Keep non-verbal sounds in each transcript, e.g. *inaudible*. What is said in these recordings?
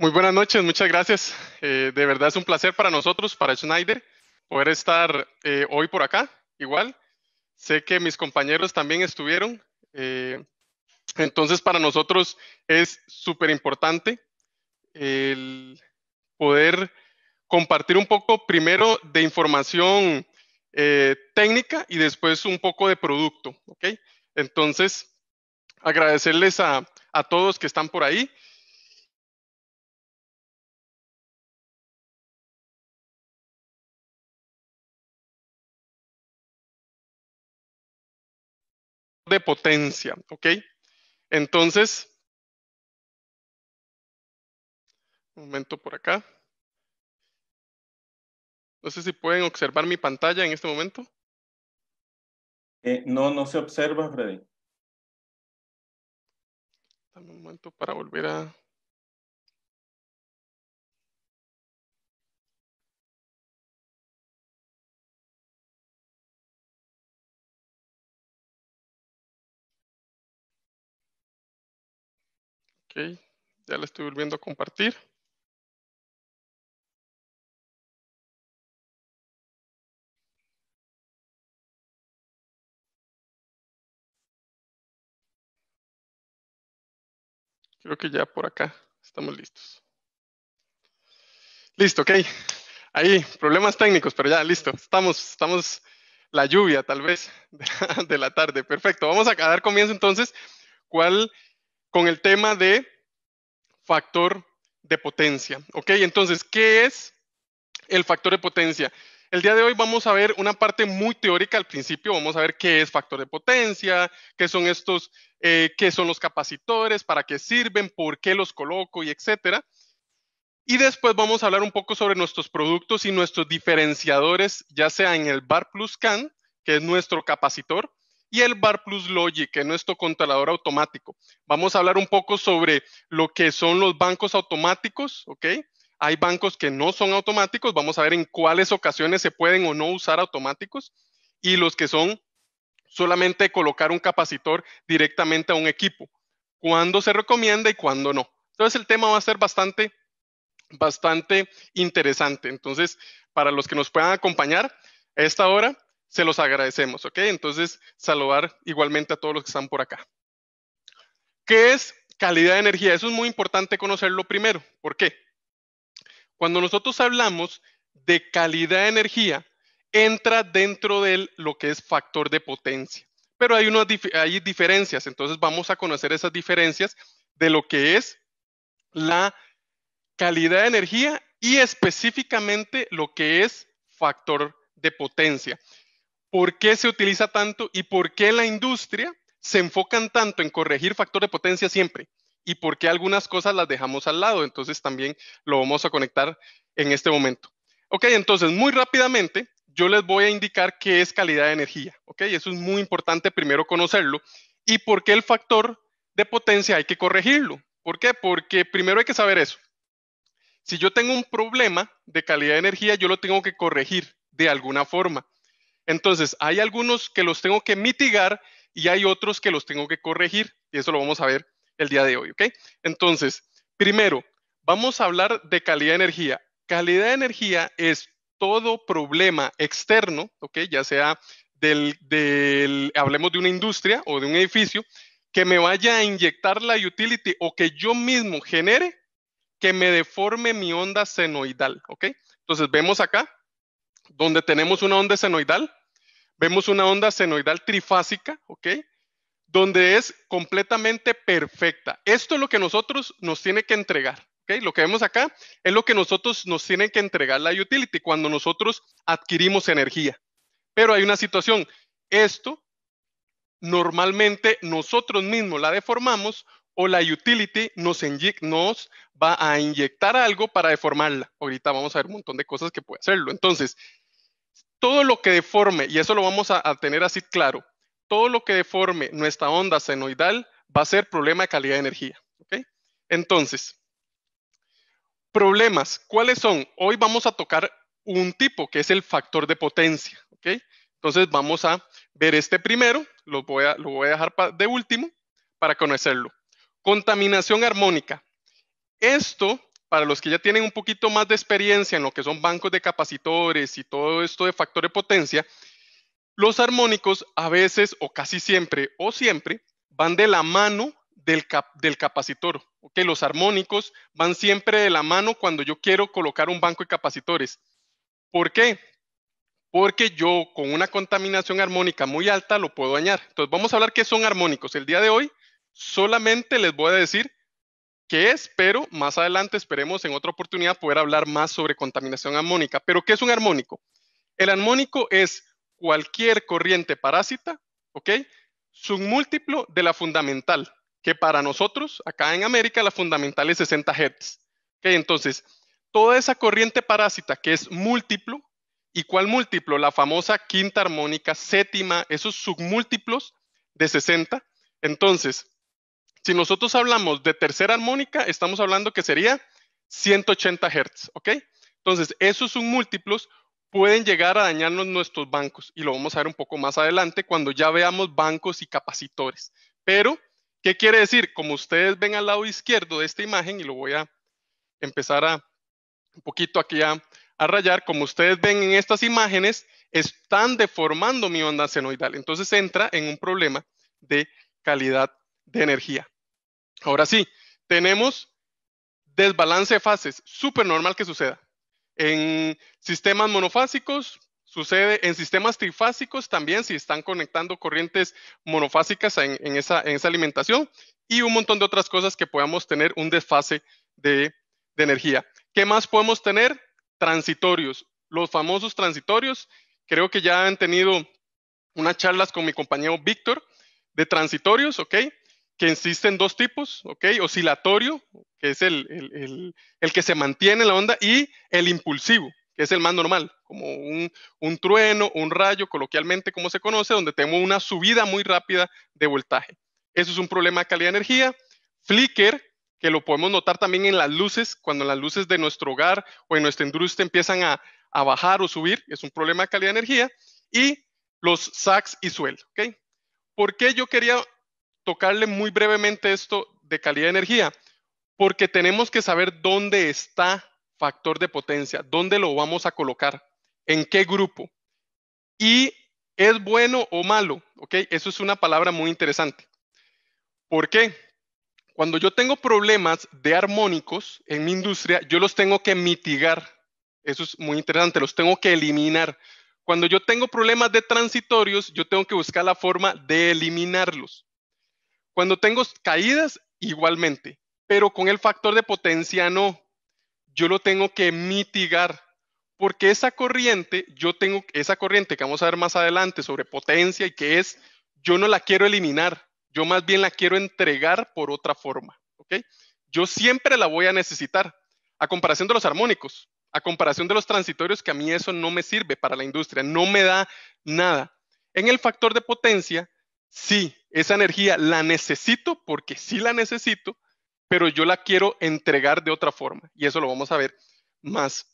Muy buenas noches, muchas gracias. Eh, de verdad es un placer para nosotros, para Schneider, poder estar eh, hoy por acá, igual. Sé que mis compañeros también estuvieron. Eh, entonces, para nosotros es súper importante el poder compartir un poco primero de información técnica y después un poco de producto, Entonces, agradecerles a todos que están por ahí. de potencia, ¿ok? Entonces, un momento por acá. No sé si pueden observar mi pantalla en este momento. Eh, no, no se observa, Freddy. Dame un momento para volver a... Ok, ya la estoy volviendo a compartir. Creo que ya por acá estamos listos. Listo, ok. Ahí, problemas técnicos, pero ya, listo. Estamos, estamos la lluvia tal vez *laughs* de la, de la tarde. Perfecto. Vamos a dar comienzo entonces. ¿Cuál con el tema de factor de potencia. ¿Ok? Entonces, ¿qué es el factor de potencia? El día de hoy vamos a ver una parte muy teórica al principio, vamos a ver qué es factor de potencia, qué son estos, eh, qué son los capacitores, para qué sirven, por qué los coloco y etcétera. Y después vamos a hablar un poco sobre nuestros productos y nuestros diferenciadores, ya sea en el Bar Plus Can, que es nuestro capacitor, y el Bar Plus Logic, que es nuestro controlador automático. Vamos a hablar un poco sobre lo que son los bancos automáticos, ¿ok? Hay bancos que no son automáticos, vamos a ver en cuáles ocasiones se pueden o no usar automáticos y los que son solamente colocar un capacitor directamente a un equipo, cuándo se recomienda y cuándo no. Entonces el tema va a ser bastante, bastante interesante. Entonces, para los que nos puedan acompañar a esta hora, se los agradecemos, ¿ok? Entonces, saludar igualmente a todos los que están por acá. ¿Qué es calidad de energía? Eso es muy importante conocerlo primero. ¿Por qué? Cuando nosotros hablamos de calidad de energía, entra dentro de lo que es factor de potencia. Pero hay, hay diferencias, entonces vamos a conocer esas diferencias de lo que es la calidad de energía y específicamente lo que es factor de potencia por qué se utiliza tanto y por qué la industria se enfocan tanto en corregir factor de potencia siempre y por qué algunas cosas las dejamos al lado. Entonces también lo vamos a conectar en este momento. Ok, entonces muy rápidamente yo les voy a indicar qué es calidad de energía. Ok, eso es muy importante primero conocerlo y por qué el factor de potencia hay que corregirlo. ¿Por qué? Porque primero hay que saber eso. Si yo tengo un problema de calidad de energía, yo lo tengo que corregir de alguna forma. Entonces, hay algunos que los tengo que mitigar y hay otros que los tengo que corregir, y eso lo vamos a ver el día de hoy, ¿ok? Entonces, primero, vamos a hablar de calidad de energía. Calidad de energía es todo problema externo, ¿ok? Ya sea del, hablemos de una industria o de un edificio, que me vaya a inyectar la utility o que yo mismo genere que me deforme mi onda senoidal, ¿ok? Entonces vemos acá donde tenemos una onda senoidal, vemos una onda senoidal trifásica, ¿ok? Donde es completamente perfecta. Esto es lo que nosotros nos tiene que entregar. ¿ok? Lo que vemos acá es lo que nosotros nos tiene que entregar la utility cuando nosotros adquirimos energía. Pero hay una situación. Esto normalmente nosotros mismos la deformamos o la utility nos, nos va a inyectar algo para deformarla. Ahorita vamos a ver un montón de cosas que puede hacerlo. Entonces, todo lo que deforme, y eso lo vamos a, tener así claro, todo lo que deforme nuestra onda senoidal va a ser problema de calidad de energía. Entonces, problemas, ¿cuáles son? Hoy vamos a tocar un tipo que es el factor de potencia. Entonces vamos a ver este primero, lo voy lo voy a dejar de último para conocerlo. Contaminación armónica. Esto para los que ya tienen un poquito más de experiencia en lo que son bancos de capacitores y todo esto de factor de potencia, los armónicos a veces o casi siempre o siempre van de la mano del, capacitor. Que Los armónicos van siempre de la mano cuando yo quiero colocar un banco de capacitores. ¿Por qué? Porque yo con una contaminación armónica muy alta lo puedo dañar. Entonces vamos a hablar qué son armónicos. El día de hoy solamente les voy a decir qué es, pero más adelante esperemos en otra oportunidad poder hablar más sobre contaminación armónica. Pero, ¿qué es un armónico? El armónico es cualquier corriente parásita, ¿ok? Submúltiplo de la fundamental, que para nosotros, acá en América, la fundamental es 60 Hz. ¿Ok? Entonces, toda esa corriente parásita que es múltiplo, ¿y cuál múltiplo? La famosa quinta armónica, séptima, esos submúltiplos de 60. Entonces, si nosotros hablamos de tercera armónica, estamos hablando que sería 180 Hz, ¿ok? Entonces, esos son múltiplos, pueden llegar a dañarnos nuestros bancos y lo vamos a ver un poco más adelante cuando ya veamos bancos y capacitores. Pero, ¿qué quiere decir? Como ustedes ven al lado izquierdo de esta imagen, y lo voy a empezar a un poquito aquí a, rayar, como ustedes ven en estas imágenes, están deformando mi onda senoidal. Entonces entra en un problema de calidad de energía. Ahora sí, tenemos desbalance de fases, súper normal que suceda. En sistemas monofásicos, sucede en sistemas trifásicos también, si están conectando corrientes monofásicas en, esa, alimentación y un montón de otras cosas que podamos tener un desfase de, de energía. ¿Qué más podemos tener? Transitorios, los famosos transitorios. Creo que ya han tenido unas charlas con mi compañero Víctor de transitorios, ¿ok? que existen dos tipos, ¿ok? Oscilatorio, que es el, el, el, que se mantiene la onda, y el impulsivo, que es el más normal, como un, un trueno, un rayo, coloquialmente como se conoce, donde tenemos una subida muy rápida de voltaje. Eso es un problema de calidad de energía. Flicker, que lo podemos notar también en las luces, cuando las luces de nuestro hogar o en nuestra industria empiezan a, a bajar o subir, es un problema de calidad de energía, y los SACs y sueldo. ¿ok? ¿Por qué yo quería tocarle muy brevemente esto de calidad de energía, porque tenemos que saber dónde está factor de potencia, dónde lo vamos a colocar, en qué grupo. Y es bueno o malo, ¿ok? Eso es una palabra muy interesante. ¿Por qué? Cuando yo tengo problemas de armónicos en mi industria, yo los tengo que mitigar. Eso es muy interesante, los tengo que eliminar. Cuando yo tengo problemas de transitorios, yo tengo que buscar la forma de eliminarlos. Cuando tengo caídas, igualmente, pero con el factor de potencia no. Yo lo tengo que mitigar porque esa corriente, yo tengo esa corriente que vamos a ver más adelante sobre potencia y que es, yo no la quiero eliminar, yo más bien la quiero entregar por otra forma, ¿ok? Yo siempre la voy a necesitar, a comparación de los armónicos, a comparación de los transitorios, que a mí eso no me sirve para la industria, no me da nada. En el factor de potencia, sí, esa energía la necesito porque sí la necesito, pero yo la quiero entregar de otra forma. Y eso lo vamos a ver más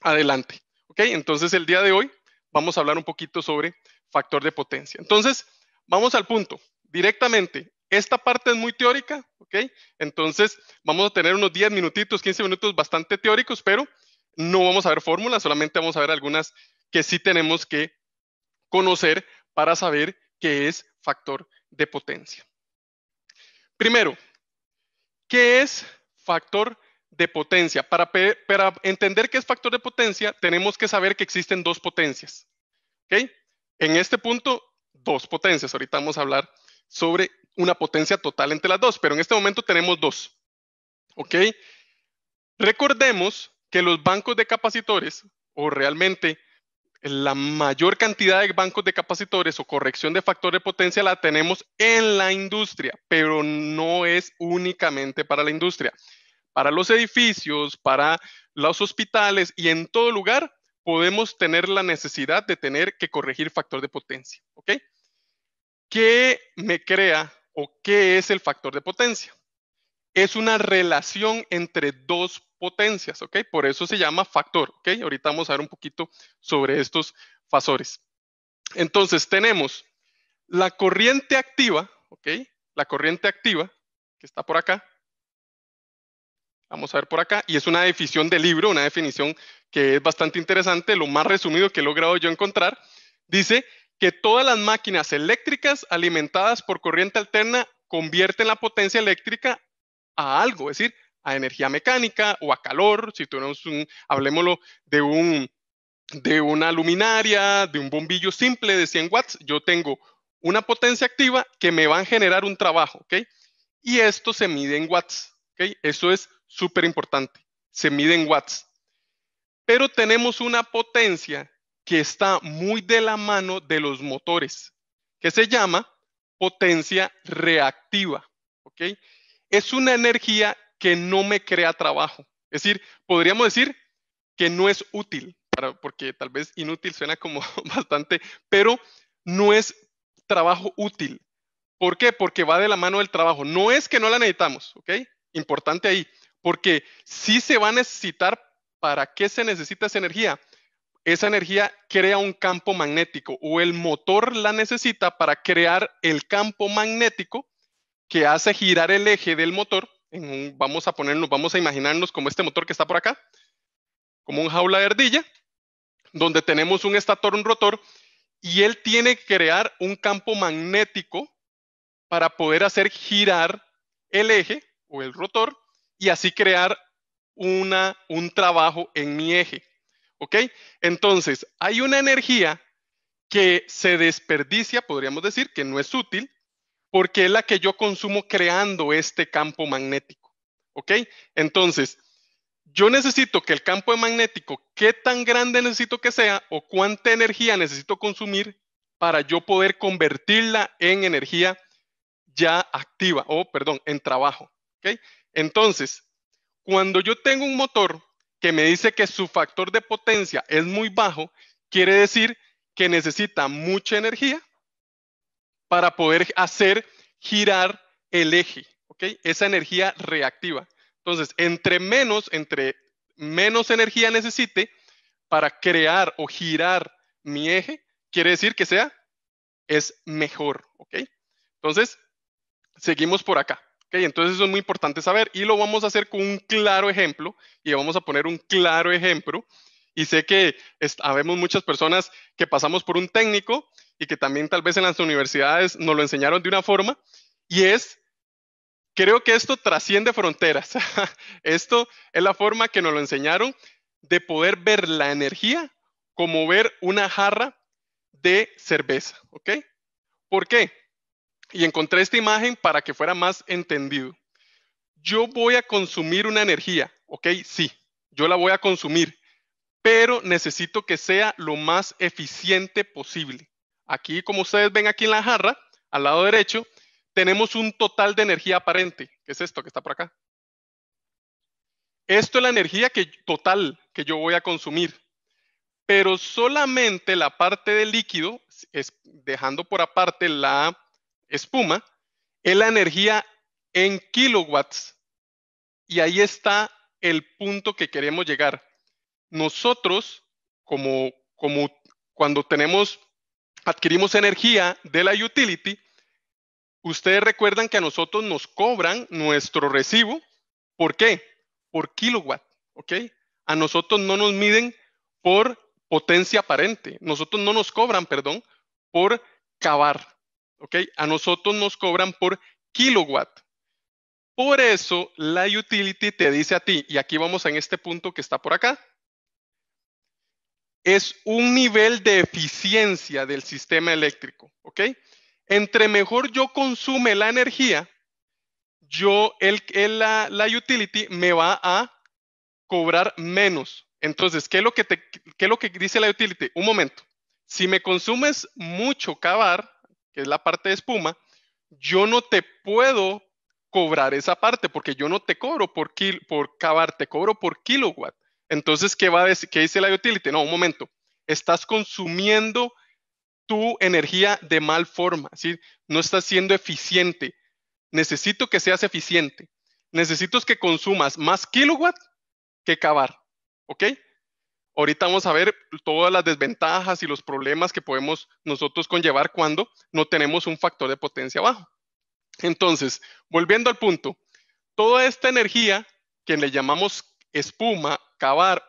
adelante. ¿Ok? Entonces el día de hoy vamos a hablar un poquito sobre factor de potencia. Entonces, vamos al punto. Directamente, esta parte es muy teórica, ¿ok? Entonces, vamos a tener unos 10 minutitos, 15 minutos bastante teóricos, pero no vamos a ver fórmulas, solamente vamos a ver algunas que sí tenemos que conocer para saber que es factor de potencia. Primero, ¿qué es factor de potencia? Para, entender qué es factor de potencia, tenemos que saber que existen dos potencias. ¿okay? En este punto, dos potencias. Ahorita vamos a hablar sobre una potencia total entre las dos, pero en este momento tenemos dos. Okay. Recordemos que los bancos de capacitores, o realmente la mayor cantidad de bancos de capacitores o corrección de factor de potencia la tenemos en la industria, pero no es únicamente para la industria. Para los edificios, para los hospitales y en todo lugar podemos tener la necesidad de tener que corregir factor de potencia. ¿Ok? ¿Qué me crea o qué es el factor de potencia? Es una relación entre dos potencias, ¿ok? Por eso se llama factor, ¿ok? Ahorita vamos a ver un poquito sobre estos fasores. Entonces, tenemos la corriente activa, ¿ok? La corriente activa, que está por acá. Vamos a ver por acá. Y es una definición de libro, una definición que es bastante interesante, lo más resumido que he logrado yo encontrar. Dice que todas las máquinas eléctricas alimentadas por corriente alterna convierten la potencia eléctrica a algo, es decir, a energía mecánica o a calor, si tenemos un, mm, hablemoslo de un de una luminaria, de un bombillo simple de 100 watts, yo tengo una potencia activa que me va a generar un trabajo, ¿ok? Y esto se mide en watts, ¿ok? Eso es súper importante, se mide en watts. Pero tenemos una potencia que está muy de la mano de los motores, que se llama potencia reactiva, ¿ok? Es una energía que no me crea trabajo. Es decir, podríamos decir que no es útil, para, porque tal vez inútil suena como *laughs* bastante, pero no es trabajo útil. ¿Por qué? Porque va de la mano del trabajo. No es que no la necesitamos, ¿ok? Importante ahí, porque si se va a necesitar. ¿Para qué se necesita esa energía? Esa energía crea un campo magnético o el motor la necesita para crear el campo magnético que hace girar el eje del motor vamos a vamos a imaginarnos como este motor que está por acá, como un jaula de ardilla, donde tenemos un estator, un rotor, y él tiene que crear un campo magnético para poder hacer girar el eje o el rotor y así crear un trabajo en mi eje. ¿Ok? Entonces, hay una energía que se desperdicia, podríamos decir, que no es útil, porque es la que yo consumo creando este campo magnético. ¿Ok? Entonces, yo necesito que el campo magnético, qué tan grande necesito que sea o cuánta energía necesito consumir para yo poder convertirla en energía ya activa o, perdón, en trabajo. ¿ok? Entonces, cuando yo tengo un motor que me dice que su factor de potencia es muy bajo, quiere decir que necesita mucha energía para poder hacer girar el eje, ¿ok? Esa energía reactiva. Entonces, entre menos, entre menos energía necesite para crear o girar mi eje, quiere decir que sea, es mejor, ¿ok? Entonces, seguimos por acá. ¿ok? entonces eso es muy importante saber y lo vamos a hacer con un claro ejemplo y vamos a poner un claro ejemplo y sé que sabemos muchas personas que pasamos por un técnico y que también tal vez en las universidades nos lo enseñaron de una forma, y es, creo que esto trasciende fronteras. *laughs* esto es la forma que nos lo enseñaron de poder ver la energía como ver una jarra de cerveza, ¿ok? ¿Por qué? Y encontré esta imagen para que fuera más entendido. Yo voy a consumir una energía, ¿ok? Sí, yo la voy a consumir, pero necesito que sea lo más eficiente posible. Aquí, como ustedes ven aquí en la jarra, al lado derecho, tenemos un total de energía aparente, que es esto que está por acá. Esto es la energía total que yo voy a consumir, pero solamente la parte del líquido, dejando por aparte la espuma, es la energía en kilowatts. Y ahí está el punto que queremos llegar nosotros, como, cuando tenemos, adquirimos energía de la utility, ustedes recuerdan que a nosotros nos cobran nuestro recibo. ¿Por qué? Por kilowatt, ¿ok? A nosotros no nos miden por potencia aparente. Nosotros no nos cobran, perdón, por cavar, ¿ok? A nosotros nos cobran por kilowatt. Por eso la utility te dice a ti, y aquí vamos en este punto que está por acá, es un nivel de eficiencia del sistema eléctrico, ¿ok? Entre mejor yo consume la energía, yo, el, la, utility me va a cobrar menos. Entonces, ¿qué es, lo que lo que dice la utility? Un momento. Si me consumes mucho cavar, que es la parte de espuma, yo no te puedo cobrar esa parte porque yo no te cobro por, por cavar, te cobro por kilowatt. Entonces, ¿qué, va dice la utility? No, un momento. Estás consumiendo tu energía de mal forma, ¿sí? No estás siendo eficiente. Necesito que seas eficiente. Necesito que consumas más kilowatt que cavar, ¿ok? Ahorita vamos a ver todas las desventajas y los problemas que podemos nosotros conllevar cuando no tenemos un factor de potencia bajo. Entonces, volviendo al punto, toda esta energía que le llamamos espuma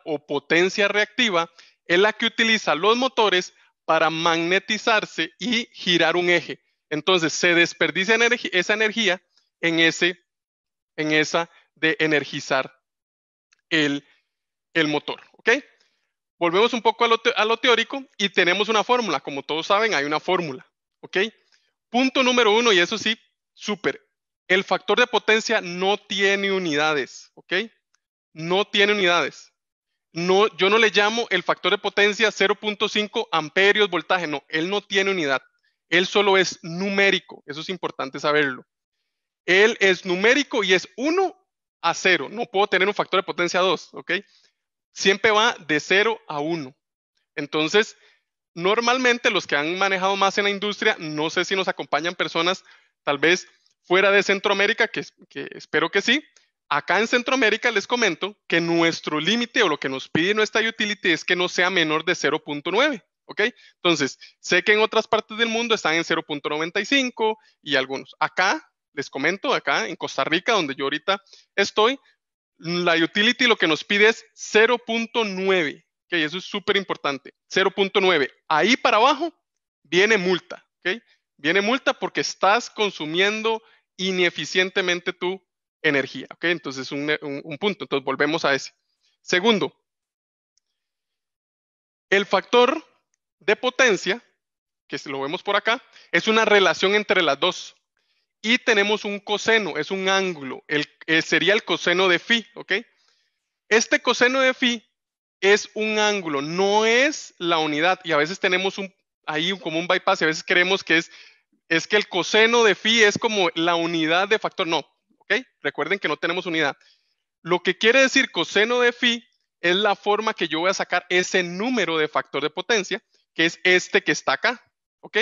o potencia reactiva es la que utiliza los motores para magnetizarse y girar un eje. Entonces se desperdicia esa energía en, ese, en esa de energizar el, motor. ¿ok? Volvemos un poco a lo, lo, teórico y tenemos una fórmula. Como todos saben, hay una fórmula. ¿ok? Punto número uno, y eso sí, súper. El factor de potencia no tiene unidades. ¿ok? no tiene unidades. yo no le llamo el factor de potencia 0.5 amperios voltaje, no, él no tiene unidad. Él solo es numérico, eso es importante saberlo. Él es numérico y es 1 a 0, no puedo tener un factor de potencia 2, ¿ok? Siempre va de 0 a 1. Entonces, normalmente los que han manejado más en la industria, no sé si nos acompañan personas tal vez fuera de Centroamérica, que espero que sí, Acá en Centroamérica les comento que nuestro límite o lo que nos pide nuestra utility es que no sea menor de 0.9, ¿ok? Entonces, sé que en otras partes del mundo están en 0.95 y algunos. Acá, les comento, acá en Costa Rica, donde yo ahorita estoy, la utility lo que nos pide es 0.9, ¿ok? Eso es súper importante, 0.9. Ahí para abajo viene multa, ¿ok? Viene multa porque estás consumiendo ineficientemente tú energía. ¿ok? Entonces, un, un, punto. Entonces, volvemos a ese. Segundo, el factor de potencia, que lo vemos por acá, es una relación entre las dos. Y tenemos un coseno, es un ángulo, el, eh, sería el coseno de phi, ¿ok? Este coseno de phi es un ángulo, no es la unidad. Y a veces tenemos un, ahí como un bypass y a veces creemos que es, es que el coseno de phi es como la unidad de factor. No, Recuerden que no tenemos unidad. Lo que quiere decir coseno de phi es la forma que yo voy a sacar ese número de factor de potencia, que es este que está acá, ¿ok?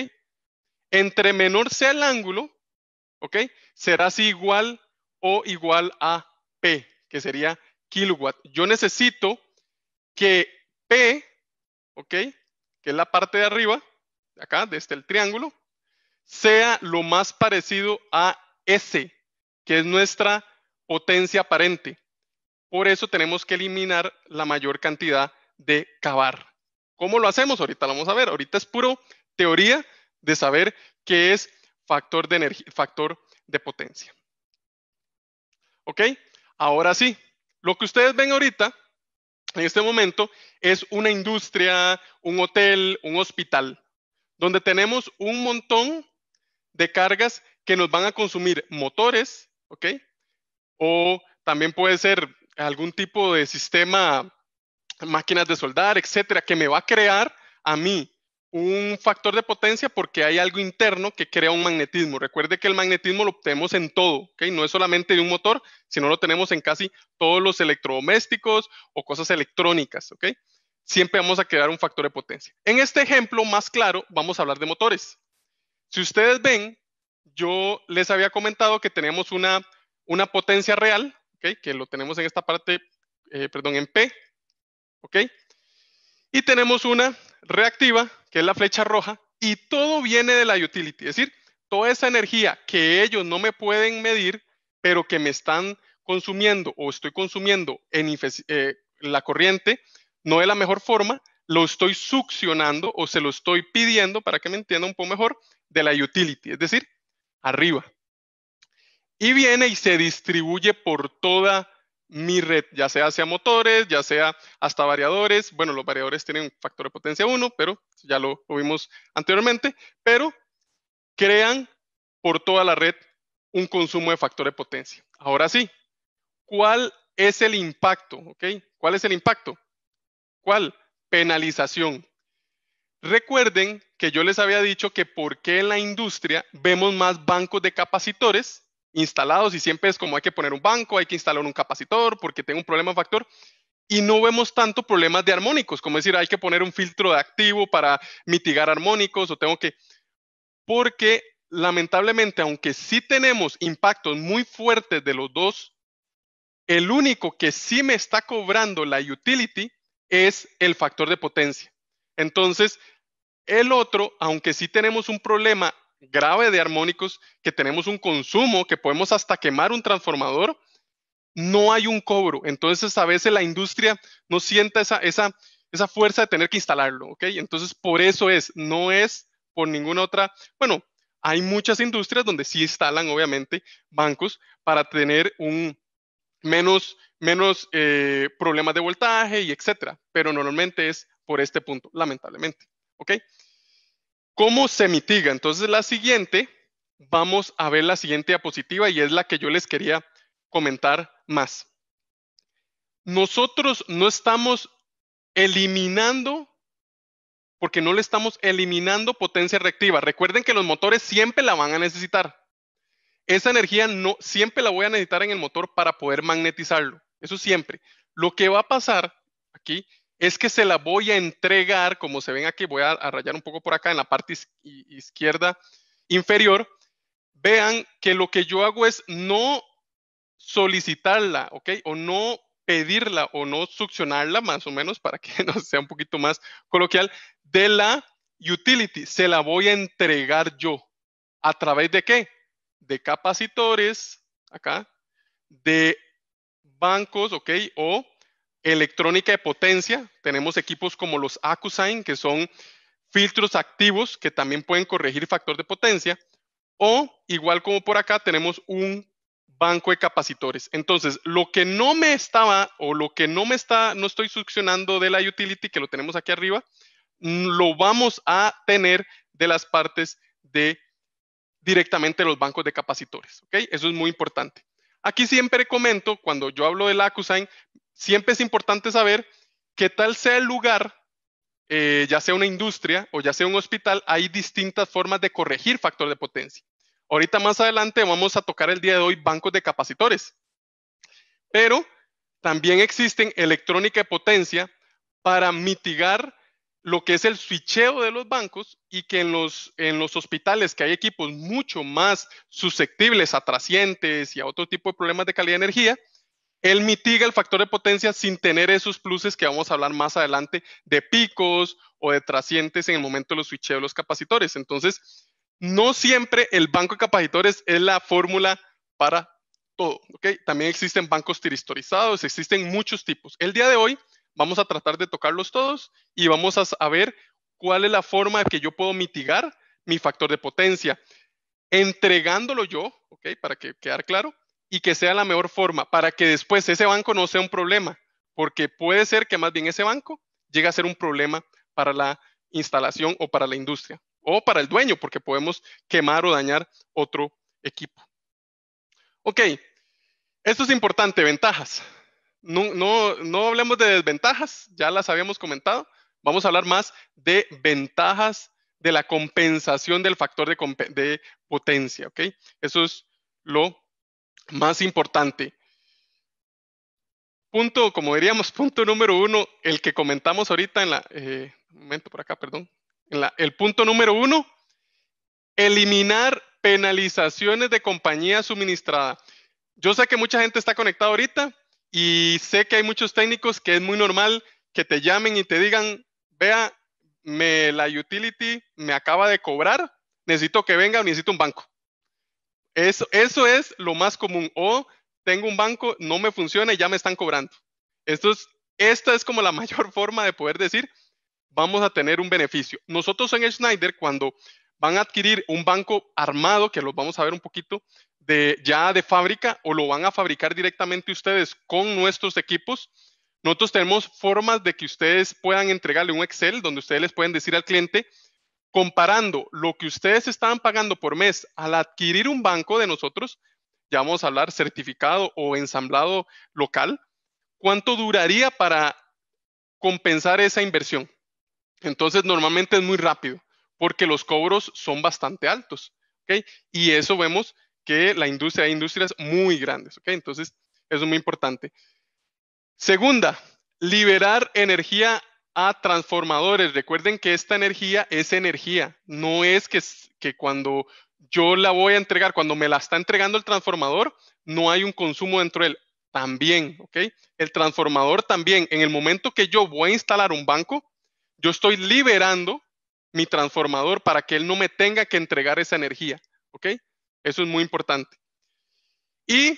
Entre menor sea el ángulo, ¿ok? Será así igual o igual a P, que sería kilowatt. Yo necesito que P, ¿ok? Que es la parte de arriba, acá, desde este, el triángulo, sea lo más parecido a S, que es nuestra potencia aparente. Por eso tenemos que eliminar la mayor cantidad de cavar. ¿Cómo lo hacemos? Ahorita lo vamos a ver. Ahorita es puro teoría de saber qué es factor de, factor de potencia. ¿Ok? Ahora sí, lo que ustedes ven ahorita, en este momento, es una industria, un hotel, un hospital, donde tenemos un montón de cargas que nos van a consumir motores, ¿ok? O también puede ser algún tipo de sistema, máquinas de soldar, etcétera, que me va a crear a mí un factor de potencia porque hay algo interno que crea un magnetismo. Recuerde que el magnetismo lo obtenemos en todo, ¿ok? No es solamente de un motor, sino lo tenemos en casi todos los electrodomésticos o cosas electrónicas, ¿ok? Siempre vamos a crear un factor de potencia. En este ejemplo más claro, vamos a hablar de motores. Si ustedes ven, yo les había comentado que tenemos una, una potencia real, que lo tenemos en esta parte, eh, perdón, en P, ¿ok? Y tenemos una reactiva, que es la flecha roja, y todo viene de la utility, es decir, toda esa energía que ellos no me pueden medir, pero que me están consumiendo o estoy consumiendo en eh, la corriente, no de la mejor forma, lo estoy succionando o se lo estoy pidiendo, para que me entienda un poco mejor, de la utility, es decir, arriba. Y viene y se distribuye por toda mi red, ya sea hacia motores, ya sea hasta variadores. Bueno, los variadores tienen un factor de potencia 1, pero ya lo, vimos anteriormente, pero crean por toda la red un consumo de factor de potencia. Ahora sí, ¿cuál es el impacto? ¿Cuál es el impacto? ¿Cuál? Penalización. Recuerden que yo les había dicho que por qué en la industria vemos más bancos de capacitores instalados y siempre es como hay que poner un banco, hay que instalar un capacitor porque tengo un problema de factor y no vemos tanto problemas de armónicos, como decir, hay que poner un filtro de activo para mitigar armónicos o tengo que... Porque lamentablemente, aunque sí tenemos impactos muy fuertes de los dos, el único que sí me está cobrando la utility es el factor de potencia. Entonces, el otro, aunque sí tenemos un problema grave de armónicos, que tenemos un consumo, que podemos hasta quemar un transformador, no hay un cobro. Entonces, a veces la industria no sienta esa, esa, fuerza de tener que instalarlo, ¿ok? Entonces, por eso es, no es por ninguna otra, bueno, hay muchas industrias donde sí instalan, obviamente, bancos para tener un menos, menos eh, problemas de voltaje y etcétera, pero normalmente es por este punto, lamentablemente. ¿Ok? ¿Cómo se mitiga? Entonces, la siguiente, vamos a ver la siguiente diapositiva y es la que yo les quería comentar más. Nosotros no estamos eliminando, porque no le estamos eliminando potencia reactiva. Recuerden que los motores siempre la van a necesitar. Esa energía no, siempre la voy a necesitar en el motor para poder magnetizarlo. Eso siempre. Lo que va a pasar aquí es que se la voy a entregar, como se ven aquí, voy a, rayar un poco por acá en la parte izquierda inferior, vean que lo que yo hago es no solicitarla, ¿ok? O no pedirla o no succionarla, más o menos, para que *laughs* no sea un poquito más coloquial, de la utility. Se la voy a entregar yo. ¿A través de qué? De capacitores, acá, de bancos, ¿ok? O electrónica de potencia, tenemos equipos como los Acusign, que son filtros activos que también pueden corregir factor de potencia, o igual como por acá tenemos un banco de capacitores. Entonces, lo que no me estaba o lo que no me está, no estoy succionando de la utility que lo tenemos aquí arriba, mm, lo vamos a tener de las partes de directamente los bancos de capacitores. ¿ok? Eso es muy importante. Aquí siempre comento, cuando yo hablo del AcuSign, siempre es importante saber qué tal sea el lugar, eh, ya sea una industria o ya sea un hospital, hay distintas formas de corregir factor de potencia. Ahorita más adelante vamos a tocar el día de hoy bancos de capacitores, pero también existen electrónica de potencia para mitigar lo que es el switcheo de los bancos y que en los, en los hospitales que hay equipos mucho más susceptibles a trascientes y a otro tipo de problemas de calidad de energía, él mitiga el factor de potencia sin tener esos pluses que vamos a hablar más adelante de picos o de trascientes en el momento de los switches de los capacitores. Entonces, no siempre el banco de capacitores es la fórmula para todo. ¿okay? También existen bancos tiristorizados, existen muchos tipos. El día de hoy vamos a tratar de tocarlos todos y vamos a ver cuál es la forma de que yo puedo mitigar mi factor de potencia, entregándolo yo, okay, Para que quedar claro, y que sea la mejor forma para que después ese banco no sea un problema, porque puede ser que más bien ese banco llegue a ser un problema para la instalación o para la industria o para el dueño, porque podemos quemar o dañar otro equipo. Ok, esto es importante, ventajas. No, no, no hablemos de desventajas, ya las habíamos comentado. Vamos a hablar más de ventajas de la compensación del factor de, potencia, ¿ok? Eso es lo más importante. Punto, como diríamos, *laughs* punto número uno, el que comentamos ahorita en la, eh, un momento por acá, perdón, el punto número uno, eliminar penalizaciones de compañía suministrada. Yo sé que mucha gente está conectada ahorita y sé que hay muchos técnicos que es muy normal que te llamen y te digan, vea, me, la utility me acaba de cobrar, necesito que venga, necesito un banco. Eso, eso es lo más común. O tengo un banco, no me funciona y ya me están cobrando. Esto es, esta es como la *laughs* mayor forma de poder decir, vamos a tener un beneficio. Nosotros en Schneider, cuando van a adquirir un banco armado, que lo vamos a ver un poquito, ya de fábrica o lo van a fabricar directamente ustedes con nuestros equipos, nosotros tenemos formas de que ustedes puedan entregarle un Excel donde ustedes les pueden decir al cliente, comparando lo que ustedes estaban pagando por mes al adquirir un banco de nosotros, ya vamos a hablar certificado o ensamblado local, ¿cuánto duraría para compensar esa inversión? Entonces, normalmente es muy rápido porque los cobros son bastante altos. ¿ok? Y eso vemos que la industria, hay industrias muy grandes. ¿okay? Entonces, eso es muy importante. Segunda, liberar energía a transformadores. Recuerden que esta energía es energía, no es que, que cuando yo la voy a entregar, cuando me la está entregando el transformador, no hay un consumo dentro de él. También, ¿ok? El transformador también, en el momento que yo voy a instalar un banco, yo estoy liberando mi transformador para que él no me tenga que entregar esa energía, ¿ok? Eso es muy importante. Y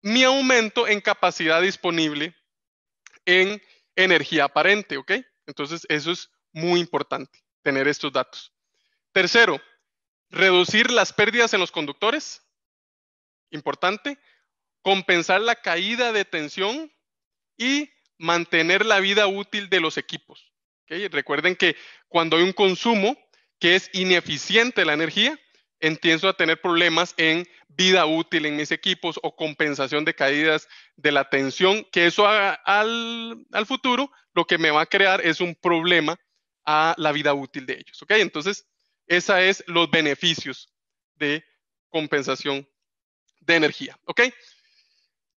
mi aumento en capacidad disponible en energía aparente, ¿ok? Entonces, eso es muy importante, tener estos datos. Tercero, reducir las pérdidas en los conductores, importante, compensar la caída de tensión y mantener la vida útil de los equipos. ¿ok? Recuerden que cuando hay un consumo que es ineficiente la energía, empiezo a tener problemas en vida útil en mis equipos o compensación de caídas de la tensión, que eso al, al, futuro lo que me va a crear es un problema a la vida útil de ellos. ¿ok? Entonces, esa es los beneficios de compensación de energía. ¿ok?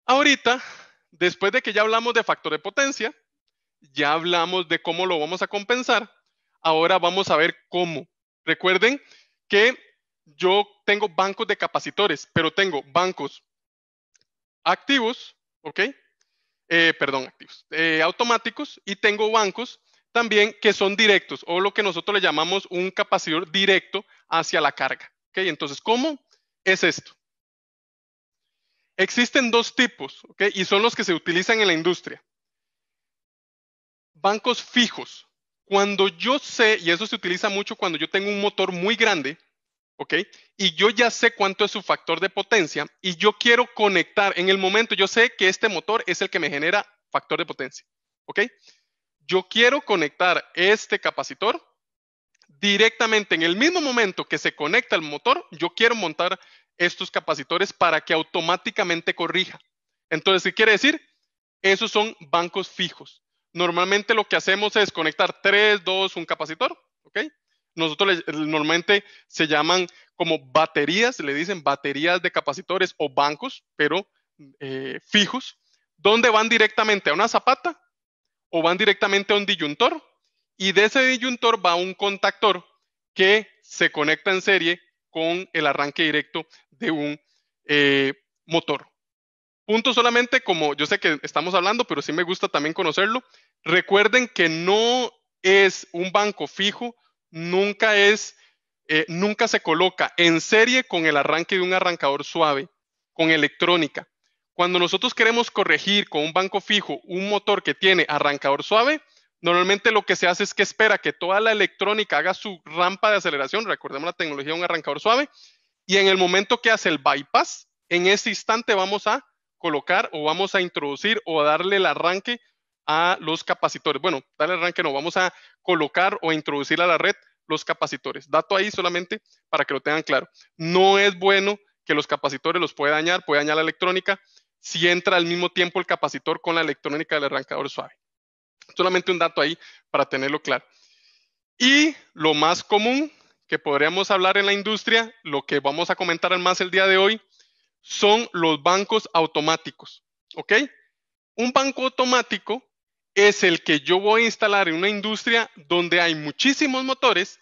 Ahorita, después de que ya hablamos de factor de potencia, ya hablamos de cómo lo vamos a compensar, ahora vamos a ver cómo. Recuerden que yo tengo bancos de capacitores, pero tengo bancos activos, ¿ok? Eh, perdón, activos, eh, automáticos y tengo bancos también que son directos o lo que nosotros le llamamos un capacitor directo hacia la carga. ¿ok? Entonces, ¿cómo es esto? Existen dos tipos ¿ok? y son los que se utilizan en la industria. Bancos fijos. Cuando yo sé, y eso se utiliza mucho cuando yo tengo un motor muy grande, ¿ok? Y yo ya sé cuánto es su factor de potencia y yo quiero conectar en el momento, yo sé que este motor es el que me genera factor de potencia, ¿ok? Yo quiero conectar este capacitor directamente en el mismo momento que se conecta el motor, yo quiero montar estos capacitores para que automáticamente corrija. Entonces, ¿qué quiere decir? Esos son bancos fijos. Normalmente lo que hacemos es conectar 3, 2, un capacitor, ¿ok? nosotros normalmente se llaman como baterías, le dicen baterías de capacitores o bancos, pero eh, fijos, donde van directamente a una zapata o van directamente a un disyuntor y de ese disyuntor va un contactor que se conecta en serie con el arranque directo de un eh, motor. Punto solamente, como yo sé que estamos hablando, pero sí me gusta también conocerlo. Recuerden que no es un banco fijo nunca eh, nunca se coloca en serie con el arranque de un arrancador suave, con electrónica. Cuando nosotros queremos corregir con un banco fijo un motor que tiene arrancador suave, normalmente lo que se hace es que espera que toda la electrónica haga su rampa de aceleración, recordemos la tecnología de un arrancador suave, y en el momento que hace el bypass, en ese instante vamos a colocar o vamos a introducir o a darle el arranque a los capacitores. Bueno, dale arranque, no, vamos a colocar o introducir a la red los capacitores. Dato ahí solamente para que lo tengan claro. No es bueno que los capacitores los puede dañar, puede dañar la electrónica si entra al mismo tiempo el capacitor con la electrónica del arrancador suave. Solamente un dato ahí para tenerlo claro. Y lo más común que podríamos hablar en la industria, lo que vamos a comentar más el día de hoy, son los bancos automáticos. ¿Ok? Un banco automático es el que yo voy a instalar en una industria donde hay muchísimos motores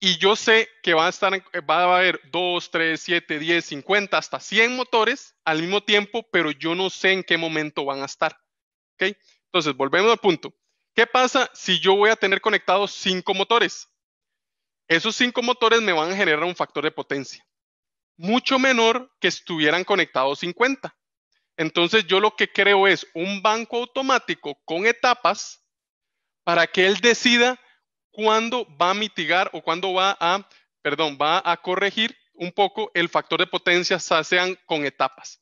y yo sé que va a, estar, va a haber 2, 3, 7, 10, 50, hasta 100 motores al mismo tiempo, pero yo no sé en qué momento van a estar. ¿okay? Entonces, volvemos al punto. ¿Qué pasa si yo voy a tener conectados 5 motores? Esos 5 motores me van a generar un factor de potencia mucho menor que estuvieran conectados 50. Entonces yo lo que creo es un banco automático con etapas para que él decida cuándo va a mitigar o cuándo va a, perdón, va a corregir un poco el factor de potencia, sean con etapas.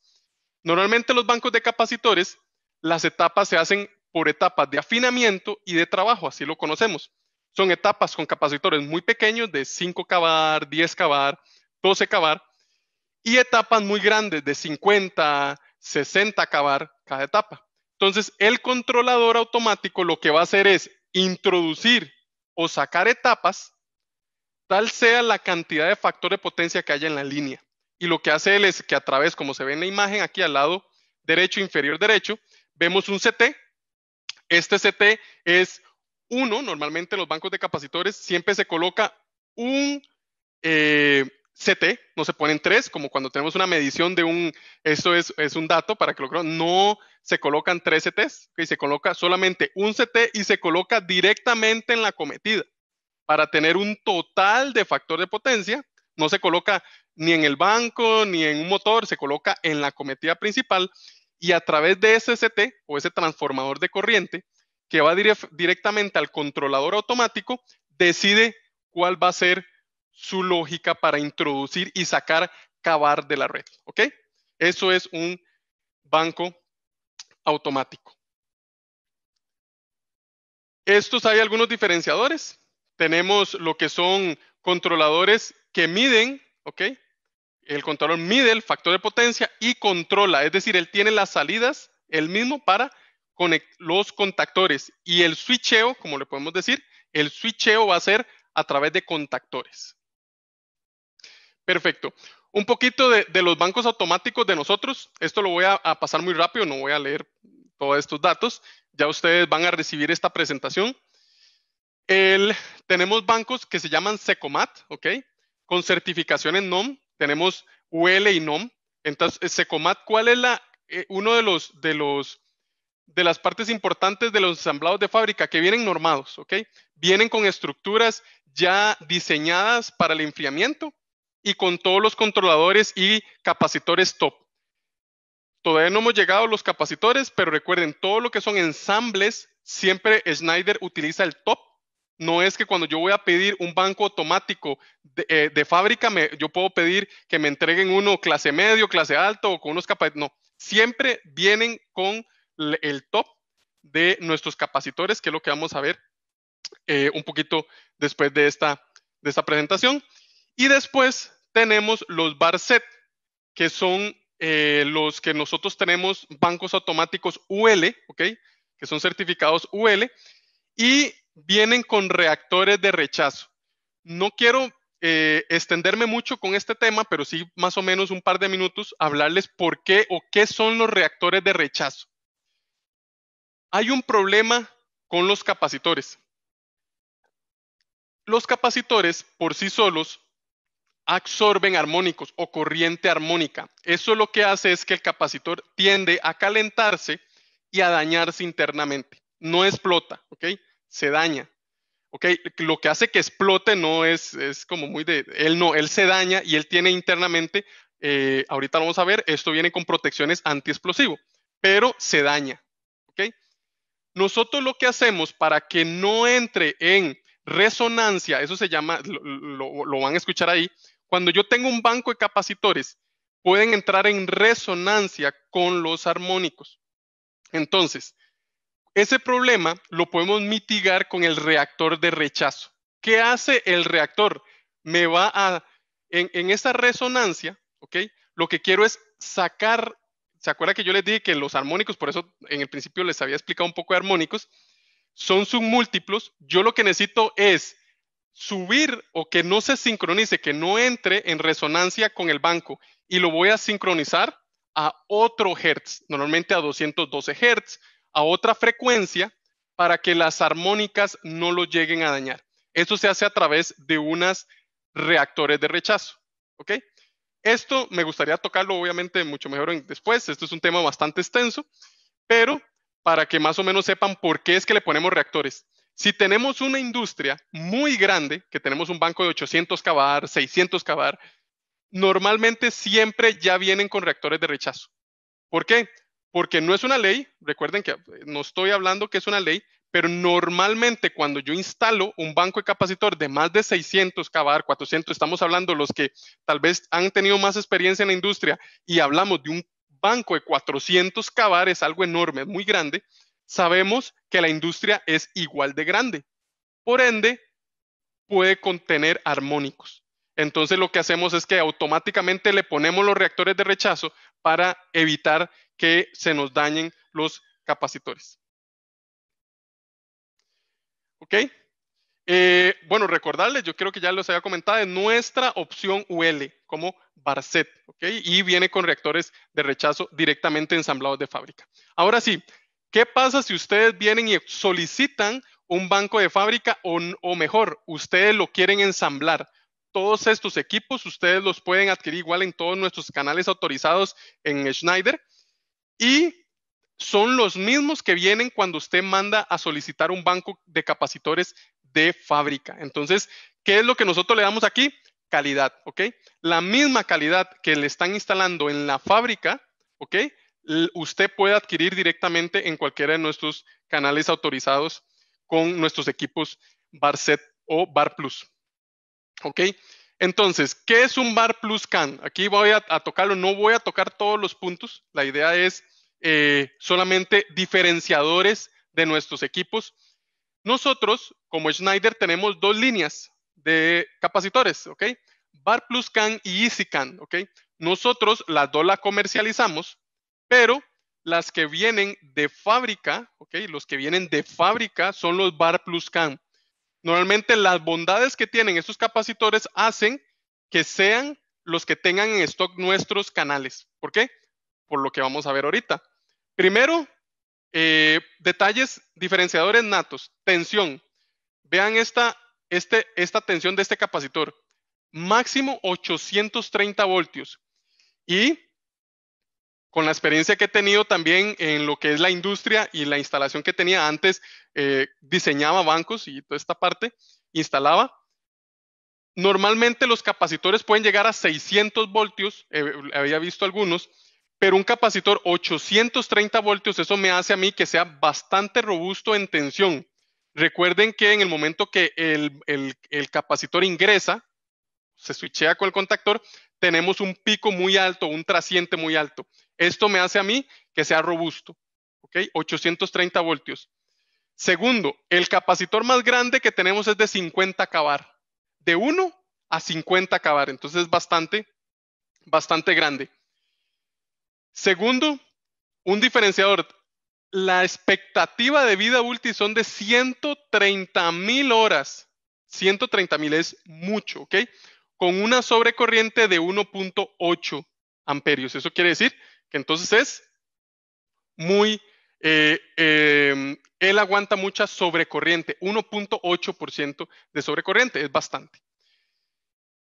Normalmente los bancos de capacitores, las etapas se hacen por etapas de afinamiento y de trabajo, así lo conocemos. Son etapas con capacitores muy pequeños de 5 cavar, 10 cavar, 12 cavar, y etapas muy grandes de 50, 60 acabar cada etapa. Entonces, el controlador automático lo que va a hacer es introducir o sacar etapas, tal sea la cantidad de factor de potencia que haya en la línea. Y lo que hace él es que a través, como se ve en la imagen aquí al lado derecho, inferior derecho, vemos un CT. Este CT es uno, normalmente los bancos de capacitores siempre se coloca un eh, CT, no se ponen tres, como cuando tenemos una medición de un, eso es, un dato para que lo no se colocan tres CTs, se coloca solamente un CT y se coloca directamente en la cometida para tener un total de factor de potencia, no se coloca ni en el banco ni en un motor, se coloca en la cometida principal y a través de ese CT o ese transformador de corriente que va directamente al controlador automático, decide cuál va a ser su lógica para introducir y sacar cavar de la red. ¿Ok? Eso es un banco automático. Estos hay algunos diferenciadores. Tenemos lo que son controladores que miden, ¿ok? El controlador mide el factor de potencia y controla, es decir, él tiene las salidas, el mismo para los contactores y el switcheo, como le podemos decir, el switcheo va a ser a través de contactores. Perfecto. Un poquito de, los bancos automáticos de nosotros. Esto lo voy a, pasar muy rápido, no voy a leer todos estos datos. Ya ustedes van a recibir esta presentación. tenemos bancos que se llaman Secomat, ¿ok? Con en NOM. Tenemos UL y NOM. Entonces, eh, Secomat, ¿cuál es la, eh, uno de los, de los, de las partes importantes de los ensamblados de fábrica que vienen normados, ¿ok? Vienen con estructuras ya diseñadas para el enfriamiento y con todos los controladores y capacitores top. Todavía no hemos llegado a los capacitores, pero recuerden, todo lo que son ensambles, siempre Schneider utiliza el top. No es que cuando yo voy a pedir un banco automático de, eh, fábrica, yo puedo pedir que me entreguen uno clase medio, clase alto o con unos capacitores. No, siempre vienen con el top de nuestros capacitores, que es lo que vamos a ver eh, un poquito después de esta, de esta presentación. Y después tenemos los Barset, que son eh, los que nosotros tenemos bancos automáticos UL, ¿ok? Que son certificados UL y vienen con reactores de rechazo. No quiero eh, extenderme mucho con este tema, pero sí más o menos un par de minutos hablarles por qué o qué son los reactores de rechazo. Hay un problema con los capacitores. Los capacitores por sí solos absorben armónicos o corriente armónica. Eso lo que hace es que el capacitor tiende a calentarse y a dañarse internamente. No explota, ¿ok? Se daña. ¿Ok? Lo que hace que explote no es, como muy de... Él no, él se daña y él tiene internamente, eh, ahorita lo vamos a ver, esto viene con protecciones antiexplosivo, pero se daña. ¿Ok? Nosotros lo que hacemos para que no entre en resonancia, eso se llama, lo van a escuchar ahí, cuando yo tengo un banco de capacitores, pueden entrar en resonancia con los armónicos. Entonces, ese problema lo podemos mitigar con el reactor de rechazo. ¿Qué hace el reactor? Me va a, en, esa resonancia, ¿ok? Lo que quiero es sacar, ¿se acuerda que yo les dije que los armónicos, por eso en el principio les había explicado un poco de armónicos, son submúltiplos? Yo lo que necesito es subir o que no se sincronice, que no entre en resonancia con el banco y lo voy a sincronizar a otro hertz, normalmente a 212 hertz, a otra frecuencia para que las armónicas no lo lleguen a dañar. Esto se hace a través de unas reactores de rechazo, ¿ok? Esto me gustaría tocarlo obviamente mucho mejor después, esto es un tema bastante extenso, pero para que más o menos sepan por qué es que le ponemos reactores. Si tenemos una industria muy grande, que tenemos un banco de 800 cavar, 600 cavar, normalmente siempre ya vienen con reactores de rechazo. ¿Por qué? Porque no es una ley, recuerden que eh, no estoy hablando que es una ley, pero normalmente cuando yo instalo un banco de capacitor de más de 600 cavar, 400, estamos hablando los que tal vez han tenido más experiencia en la industria y hablamos de un banco de 400 cavar, es algo enorme, muy grande, sabemos que la industria es igual de grande. Por ende, puede contener armónicos. Entonces lo que hacemos es que automáticamente le ponemos los reactores de rechazo para evitar que se nos dañen los capacitores. ¿Ok? Eh, bueno, recordarles, yo creo que ya los había comentado, es nuestra opción UL como Barset, ¿ok? Y viene con reactores de rechazo directamente ensamblados de fábrica. Ahora sí, ¿Qué pasa si ustedes vienen y solicitan un banco de fábrica o, o, mejor, ustedes lo quieren ensamblar? Todos estos equipos ustedes los pueden adquirir igual en todos nuestros canales autorizados en Schneider y son los mismos que vienen cuando usted manda a solicitar un banco de capacitores de fábrica. Entonces, ¿qué es lo que nosotros le damos aquí? Calidad, ¿ok? La misma calidad que le están instalando en la fábrica, ¿ok? usted puede adquirir directamente en cualquiera de nuestros canales autorizados con nuestros equipos Barset o Bar Plus. ¿Ok? Entonces, ¿qué es un Bar Plus CAN? Aquí voy a, tocarlo, no voy a tocar todos los puntos, la idea es eh, solamente diferenciadores de nuestros equipos. Nosotros, como Schneider, tenemos dos líneas de capacitores, ¿ok? Bar Plus CAN y Easy CAN, ¿ok? Nosotros las dos las comercializamos pero las que vienen de fábrica, ¿ok? Los que vienen de fábrica son los Bar Plus Can. Normalmente las bondades que tienen estos capacitores hacen que sean los que tengan en stock nuestros canales. ¿Por qué? Por lo que vamos a ver ahorita. Primero, eh, detalles diferenciadores natos. Tensión. Vean esta, este, esta tensión de este capacitor. Máximo 830 voltios. Y con la experiencia que he tenido también en lo que es la industria y la instalación que tenía antes, eh, diseñaba bancos y toda esta parte, instalaba. Normalmente los capacitores pueden llegar a 600 voltios, eh, había visto algunos, pero un capacitor 830 voltios, eso me hace a mí que sea bastante robusto en tensión. Recuerden que en el momento que el, el capacitor ingresa, se switchea con el contactor, tenemos un pico muy alto, un trasiente muy alto. Esto me hace a mí que sea robusto, ¿ok? 830 voltios. Segundo, el capacitor más grande que tenemos es de 50 kvar, de 1 a 50 kvar, entonces es bastante, bastante grande. Segundo, un diferenciador. La expectativa de vida útil son de 130 mil horas. 130 mil es mucho, ¿ok? Con una sobrecorriente de 1.8 amperios. Eso quiere decir que entonces es muy, eh, em, él aguanta mucha sobrecorriente, 1.8% de sobrecorriente, es bastante.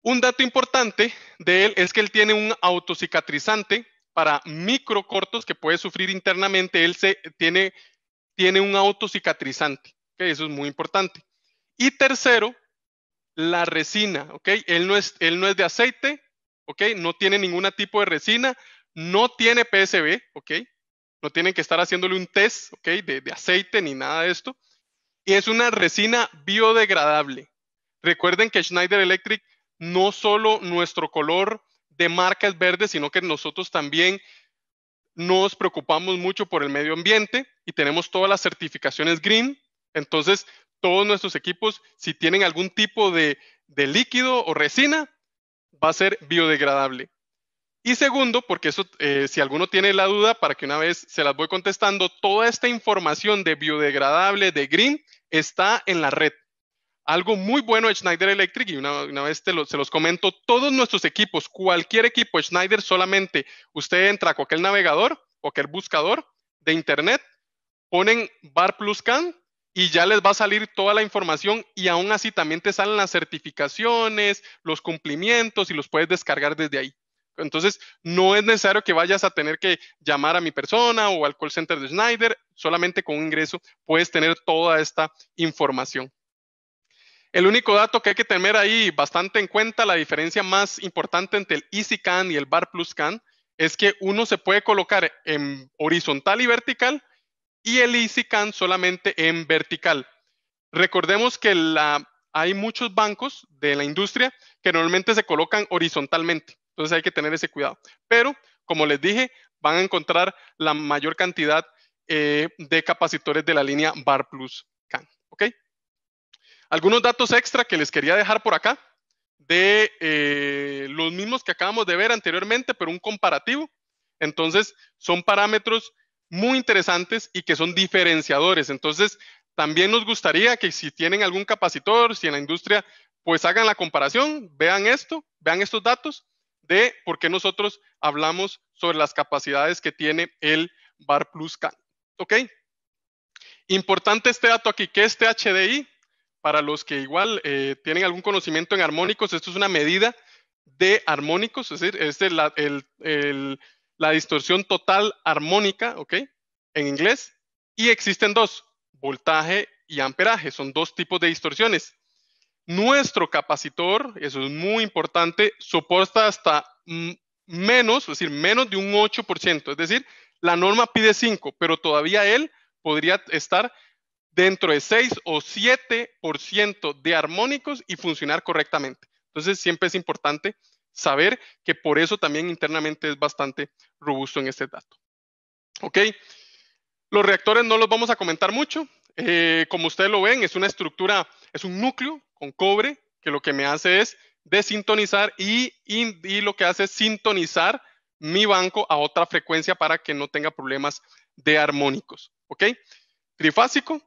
Un dato importante de él es que él tiene un autocicatrizante para microcortos que puede sufrir internamente. Él se, tiene, tiene un autocicatrizante, eso es muy importante. Y tercero, la resina, Él no es, él no es de aceite, No tiene ningún tipo de resina, no tiene PSB, ¿ok? No tienen que estar haciéndole un test, ¿ok? De, aceite ni nada de esto. Y es una resina biodegradable. Recuerden que Schneider Electric no solo nuestro color de marca es verde, sino que nosotros también nos preocupamos mucho por el medio ambiente y tenemos todas las certificaciones green. Entonces, todos nuestros equipos, si tienen algún tipo de líquido o resina, va a ser biodegradable. Y segundo, porque eso, eh, si alguno tiene la duda, para que una vez se las voy contestando, toda esta información de biodegradable de Green está en la red. Algo muy bueno de Schneider Electric, y una, vez se los comento, todos nuestros equipos, cualquier equipo Schneider, solamente usted entra a cualquier navegador, cualquier buscador de Internet, ponen Bar Plus Can y ya les va a salir toda la información y aún así también te salen las certificaciones, los cumplimientos y los puedes descargar desde ahí. Entonces, no es necesario que vayas a tener que llamar a mi persona o al call center de Schneider, solamente con un ingreso puedes tener toda esta información. El único dato que hay que tener ahí bastante en cuenta, la diferencia más importante entre el EasyCAN y el Bar Plus Can, es que uno se puede colocar en horizontal y vertical y el EasyCAN solamente en vertical. Recordemos que hay muchos bancos de la industria que normalmente se colocan horizontalmente. Entonces hay que tener ese cuidado. Pero, como les dije, van a encontrar la mayor cantidad eh, de capacitores de la línea BAR Plus CAN. ¿Ok? Algunos datos extra que les quería dejar por acá de eh, los mismos que acabamos de ver anteriormente, pero un comparativo. Entonces, son parámetros muy interesantes y que son diferenciadores. Entonces, también nos gustaría que si tienen algún capacitor, si en la industria, pues hagan la comparación, vean esto, vean estos datos de porque nosotros hablamos sobre las capacidades que tiene el bar Plus K, ¿Ok? Importante este dato aquí, que es HDI para los que igual eh, tienen algún conocimiento en armónicos, esto es una medida de armónicos, es decir, es la distorsión total armónica, ¿ok? En inglés. Y existen dos, voltaje y amperaje, son dos tipos de distorsiones. Nuestro capacitor, eso es muy importante, soporta hasta menos, es decir, menos de un 8%. Es decir, la norma pide 5, pero todavía él podría estar dentro de 6 o 7% de armónicos y funcionar correctamente. Entonces, siempre es importante saber que por eso también internamente es bastante robusto en este dato. ¿Ok? Los reactores no los vamos a comentar mucho. Eh, como ustedes lo ven, es una estructura, es un núcleo con cobre, que lo que me hace es desintonizar y, lo que hace es sintonizar mi banco a otra frecuencia para que no tenga problemas de armónicos. ¿Ok? Trifásico,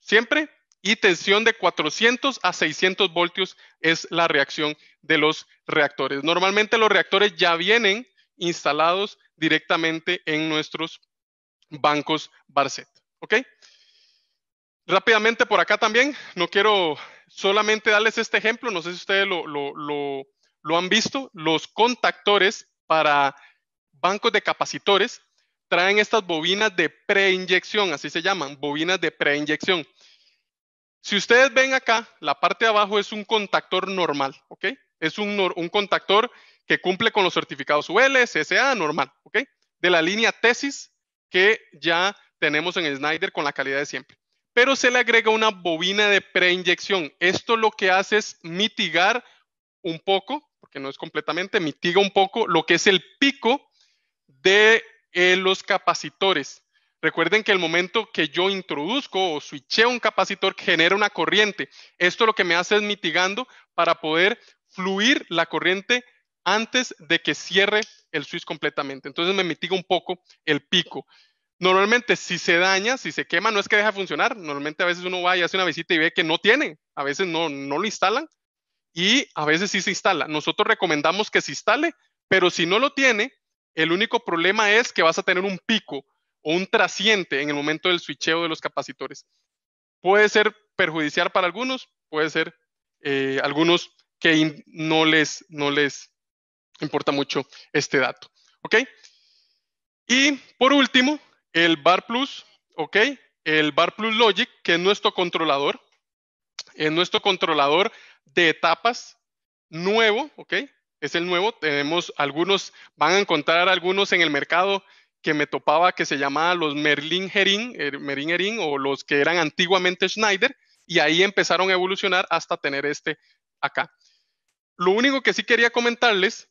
siempre, y tensión de 400 a 600 voltios es la reacción de los reactores. Normalmente los reactores ya vienen instalados directamente en nuestros bancos Barset. ¿Ok? Rápidamente por acá también, no quiero solamente darles este ejemplo, no sé si ustedes lo, han visto, los contactores para bancos de capacitores traen estas bobinas de preinyección, así se llaman, bobinas de preinyección. Si ustedes ven acá, la parte de abajo es un contactor normal, ¿ok? Es un, contactor que cumple con los certificados UL, CSA, normal, ¿ok? De la línea tesis que ya tenemos en Snyder con la calidad de siempre pero se le agrega una bobina de preinyección. Esto lo que hace es mitigar un poco, porque no es completamente, mitiga un poco lo que es el pico de eh, los capacitores. Recuerden que el momento que yo introduzco o switcheo un capacitor genera una corriente. Esto lo que me hace es mitigando para poder fluir la corriente antes de que cierre el switch completamente. Entonces me mitiga un poco el pico. Normalmente, si se daña, si se quema, no es que deja funcionar. Normalmente a veces uno va y hace una visita y ve que no tiene. A veces no, no lo instalan y a veces sí se instala. Nosotros recomendamos que se instale, pero si no lo tiene, el único problema es que vas a tener un pico o un trasiente en el momento del switcheo de los capacitores. Puede ser perjudicial para algunos, puede ser eh, algunos que no les, no les importa mucho este dato. ¿Ok? Y por último, el Bar Plus, ¿ok? El Bar Plus Logic, que es nuestro controlador, es nuestro controlador de etapas nuevo, ¿ok? Es el nuevo, tenemos algunos, van a encontrar algunos en el mercado que me topaba que se llamaba los Merlin Herin, er, Merlin Herin o los que eran antiguamente Schneider, y ahí empezaron a evolucionar hasta tener este acá. Lo único que sí quería comentarles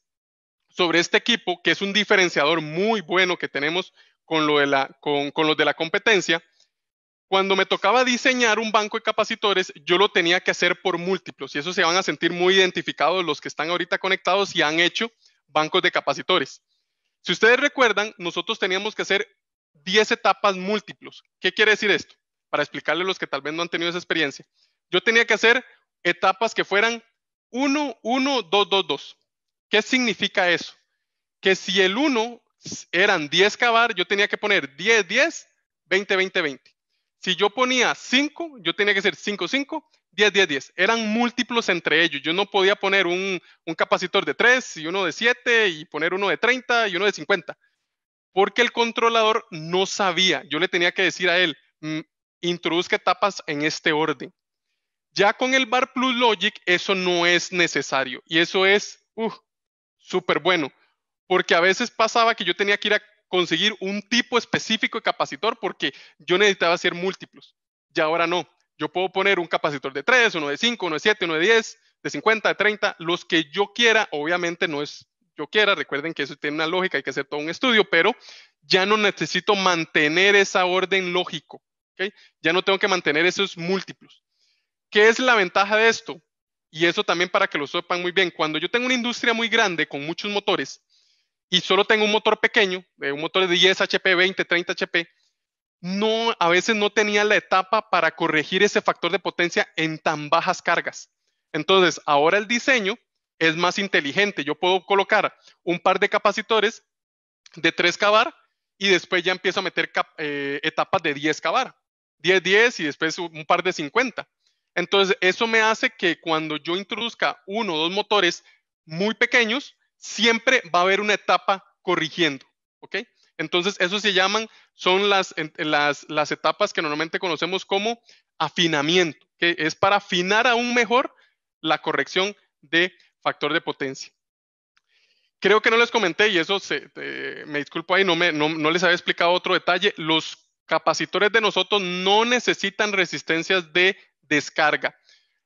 sobre este equipo, que es un diferenciador muy bueno que tenemos, con, lo de la, los de la competencia, cuando me tocaba diseñar un banco de capacitores, yo lo tenía que hacer por múltiplos y eso se van a sentir muy identificados los que están ahorita conectados y han hecho bancos de capacitores. Si ustedes recuerdan, nosotros teníamos que hacer 10 etapas múltiplos. ¿Qué quiere decir esto? Para explicarle a los que tal vez no han tenido esa experiencia. Yo tenía que hacer etapas que fueran 1, 1, 2, 2, 2. ¿Qué significa eso? Que si el 1 eran 10 cavar, yo tenía que poner 10, 10, 20, 20, 20. Si yo ponía 5, yo tenía que ser 5, 5, 10, 10, 10. Eran múltiplos entre ellos. Yo no podía poner un, capacitor de 3 y uno de 7 y poner uno de 30 y uno de 50. Porque el controlador no sabía. Yo le tenía que decir a él, mm, introduzca etapas en este orden. Ya con el Bar Plus Logic eso no es necesario y eso es uh, súper bueno porque a veces pasaba que yo tenía que ir a conseguir un tipo específico de capacitor porque yo necesitaba hacer múltiplos. Y ahora no. Yo puedo poner un capacitor de 3, uno de 5, uno de 7, uno de 10, de 50, de 30, los que yo quiera. Obviamente no es yo quiera. Recuerden que eso tiene una lógica, hay que hacer todo un estudio, pero ya no necesito mantener esa orden lógico. Ya no tengo que mantener esos múltiplos. ¿Qué es la ventaja de esto? Y eso también para que lo sepan muy bien. Cuando yo tengo una industria muy grande con muchos motores, y solo tengo un motor pequeño, eh, un motor de 10 HP, 20, 30 HP, no, a veces no tenía la etapa para corregir ese factor de potencia en tan bajas cargas. Entonces, ahora el diseño es más inteligente. Yo puedo colocar un par de capacitores de 3 cavar y después ya empiezo a meter eh, etapas de 10 cavar 10, 10 y después un par de 50. Entonces, eso me hace que cuando yo introduzca uno o dos motores muy pequeños, siempre va a haber una etapa corrigiendo, ¿ok? Entonces, eso se llaman, son las, las, etapas que normalmente conocemos como afinamiento, que es para afinar aún mejor la corrección de factor de potencia. Creo que no les comenté, y eso se, me disculpo ahí, no, me, no, no les había explicado otro detalle, los capacitores de nosotros no necesitan resistencias de descarga.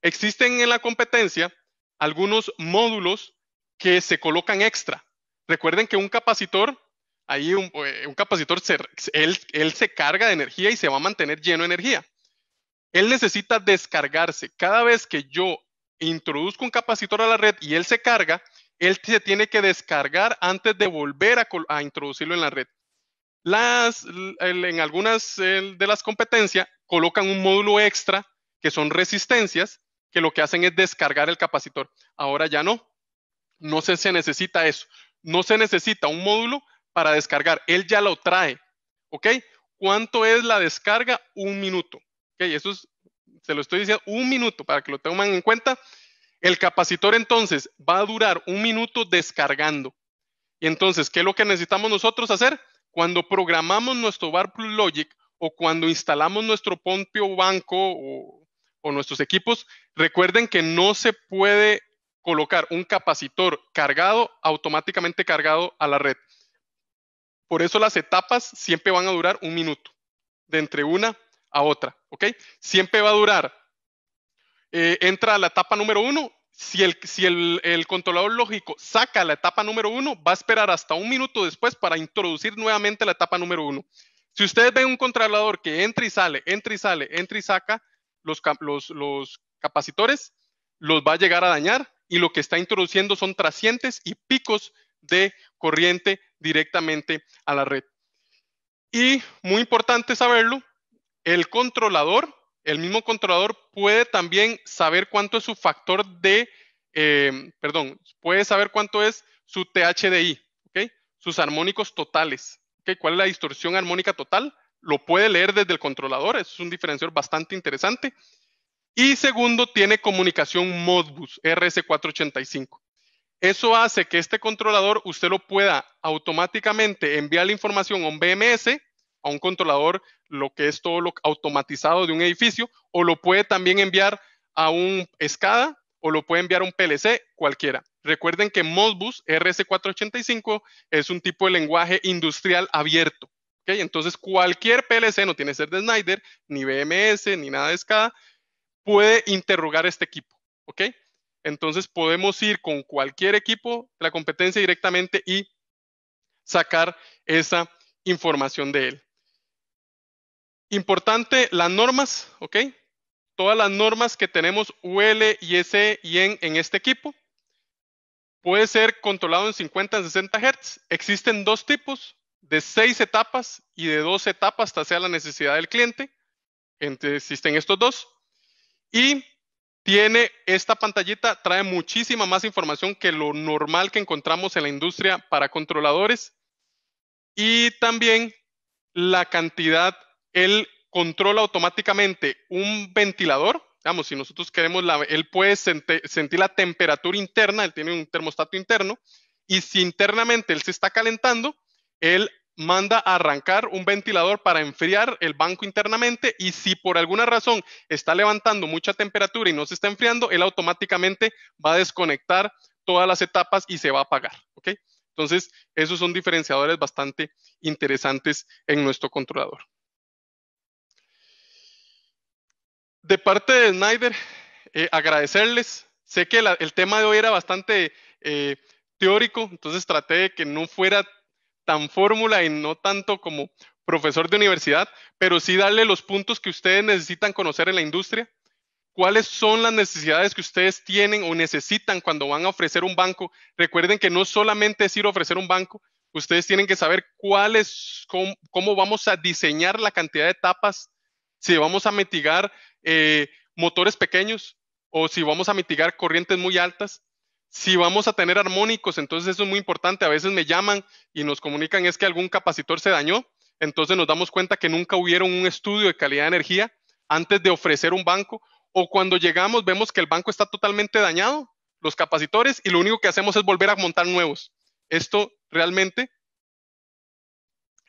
Existen en la competencia algunos módulos que se colocan extra. Recuerden que un capacitor, ahí un, eh, capacitor, él, se carga de energía y se va a mantener lleno de energía. Él necesita descargarse. Cada vez que yo introduzco un capacitor a la red y él se carga, él se tiene que descargar antes de volver a, a introducirlo en la red. Las, en algunas de las competencias colocan un módulo extra que son resistencias que lo que hacen es descargar el capacitor. Ahora ya no no se, necesita eso. No se necesita un módulo para descargar. Él ya lo trae. ¿Ok? ¿Cuánto es la descarga? Un minuto. ¿Ok? Eso es, se lo estoy diciendo, un minuto para que lo tengan en cuenta. El capacitor entonces va a durar un minuto descargando. Y entonces, ¿qué es lo que necesitamos nosotros hacer? Cuando programamos nuestro Bar Plus Logic o cuando instalamos nuestro pompio Banco o nuestros equipos, recuerden que no se puede colocar un capacitor cargado, automáticamente cargado a la red. Por eso las etapas siempre van a durar un minuto, de entre una a otra, ¿ok? Siempre va a durar. Eh, entra la etapa número uno, si, el, si controlador lógico saca la etapa número uno, va a esperar hasta un minuto después para introducir nuevamente la etapa número uno. Si ustedes ven un controlador que entra y sale, entra y sale, entra y saca los, los, los capacitores, los va a llegar a dañar y lo que está introduciendo son trascientes y picos de corriente directamente a la red. Y muy importante saberlo, el controlador, el mismo controlador puede también saber cuánto es su factor de, eh, perdón, puede saber cuánto es su THDI, Sus armónicos totales, que ¿Cuál es la distorsión armónica total? Lo puede leer desde el controlador, es un diferenciador bastante interesante. Y segundo, tiene comunicación Modbus RS485. Eso hace que este controlador usted lo pueda automáticamente enviar la información a un BMS, a un controlador, lo que es todo lo automatizado de un edificio, o lo puede también enviar a un SCADA o lo puede enviar a un PLC, cualquiera. Recuerden que Modbus RS485 es un tipo de lenguaje industrial abierto. ¿okay? Entonces, cualquier PLC, no tiene que ser de Snyder, ni BMS, ni nada de SCADA, puede interrogar este equipo, ¿ok? Entonces podemos ir con cualquier equipo de la competencia directamente y sacar esa información de él. Importante, las normas, ¿ok? Todas las normas que tenemos UL, IS y EN en este equipo puede ser controlado en 50 60 Hz. Existen dos tipos, de seis etapas y de dos etapas, hasta sea la necesidad del cliente. existen estos dos. Y tiene esta pantallita, trae muchísima más información que lo normal que encontramos en la industria para controladores. Y también la cantidad, él controla automáticamente un ventilador. Digamos, si nosotros queremos, la, él puede sentir la temperatura interna, él tiene un termostato interno, y si internamente él se está calentando, él manda a arrancar un ventilador para enfriar el banco internamente y si por alguna razón está levantando mucha temperatura y no se está enfriando, él automáticamente va a desconectar todas las etapas y se va a apagar. ¿ok? Entonces, esos son diferenciadores bastante interesantes en nuestro controlador. De parte de Snyder, eh, agradecerles. Sé que el tema de hoy era bastante eh, teórico, entonces traté de que no fuera tan fórmula y no tanto como profesor de universidad, pero sí darle los puntos que ustedes necesitan conocer en la industria. ¿Cuáles son las necesidades que ustedes tienen o necesitan cuando van a ofrecer un banco? Recuerden que no solamente es ir a ofrecer un banco, ustedes tienen que saber cuál cómo, cómo, vamos a diseñar la cantidad de etapas, si vamos a mitigar eh, motores pequeños o si vamos a mitigar corrientes muy altas, si vamos a tener armónicos, entonces eso es muy importante. A veces me llaman y nos comunican es que algún capacitor se dañó, entonces nos damos cuenta que nunca hubieron un estudio de calidad de energía antes de ofrecer un banco o cuando llegamos vemos que el banco está totalmente dañado, los capacitores, y lo único que hacemos es volver a montar nuevos. Esto realmente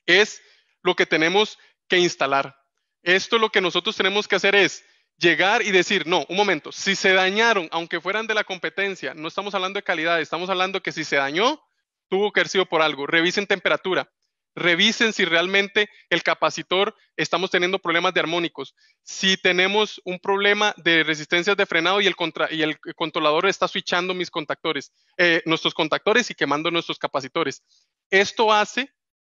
es lo que tenemos que instalar. Esto lo que nosotros tenemos que hacer es llegar y decir, no, un momento, si se dañaron, aunque fueran de la competencia, no estamos hablando de calidad, estamos hablando que si se dañó, tuvo que haber sido por algo. Revisen temperatura, revisen si realmente el capacitor estamos teniendo problemas de armónicos, si tenemos un problema de resistencias de frenado y el, y el controlador está switchando mis contactores, eh, nuestros contactores y quemando nuestros capacitores. Esto hace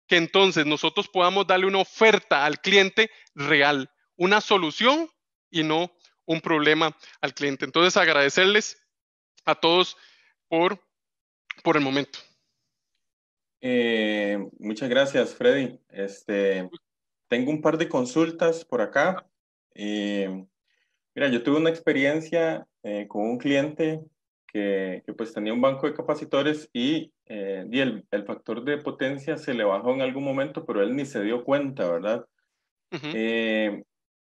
que entonces nosotros podamos darle una oferta al cliente real, una solución y no un problema al cliente. Entonces, agradecerles a todos por, por el momento. Eh, muchas gracias, Freddy. Este, tengo un par de consultas por acá. Eh, mira, yo tuve una experiencia eh, con un cliente que, pues tenía un banco de capacitores y, el, factor de potencia se le bajó en algún momento, pero él ni se dio cuenta, ¿verdad?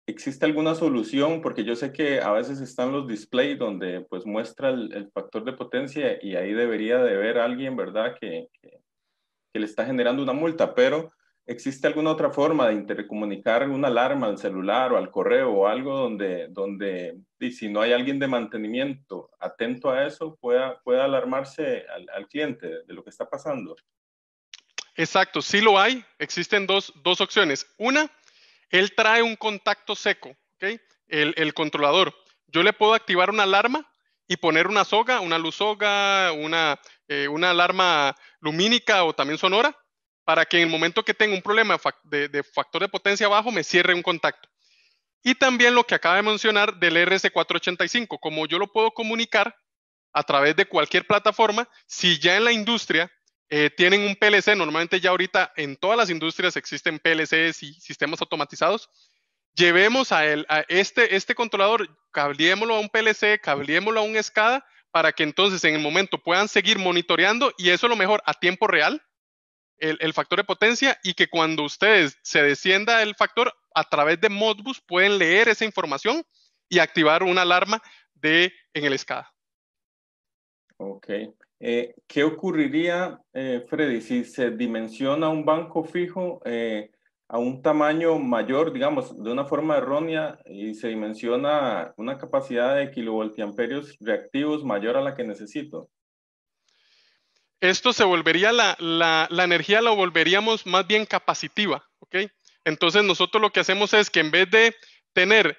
¿Existe alguna solución? Porque yo sé que a veces están los displays donde pues muestra el, factor de potencia y ahí debería de ver alguien, ¿verdad? Que, le está generando una multa, pero ¿existe alguna otra forma de intercomunicar una alarma al celular o al correo o algo donde, donde si no hay alguien de mantenimiento atento a eso, pueda, pueda alarmarse al, cliente de lo que está pasando? Exacto, sí lo hay. Existen dos, dos opciones. Una él trae un contacto seco, ¿ok? El, controlador. Yo le puedo activar una alarma y poner una soga, una luz soga, una, eh, alarma lumínica o también sonora, para que en el momento que tenga un problema de, factor de potencia bajo me cierre un contacto. Y también lo que acaba de mencionar del RC485, como yo lo puedo comunicar a través de cualquier plataforma, si ya en la industria eh, tienen un PLC, normalmente ya ahorita en todas las industrias existen PLCs y sistemas automatizados. Llevemos a, el, este, este controlador, cableémoslo a un PLC, cableémoslo a un SCADA, para que entonces en el momento puedan seguir monitoreando y eso lo mejor a tiempo real, el, factor de potencia y que cuando ustedes se descienda el factor a través de Modbus pueden leer esa información y activar una alarma de, en el SCADA. Ok, eh, ¿Qué ocurriría, eh, Freddy, si se dimensiona un banco fijo eh, a un tamaño mayor, digamos, de una forma errónea y se dimensiona una capacidad de kilovoltiamperios reactivos mayor a la que necesito? Esto se volvería, la, energía la volveríamos más bien capacitiva, ¿ok? Entonces nosotros lo que hacemos es que en vez de tener,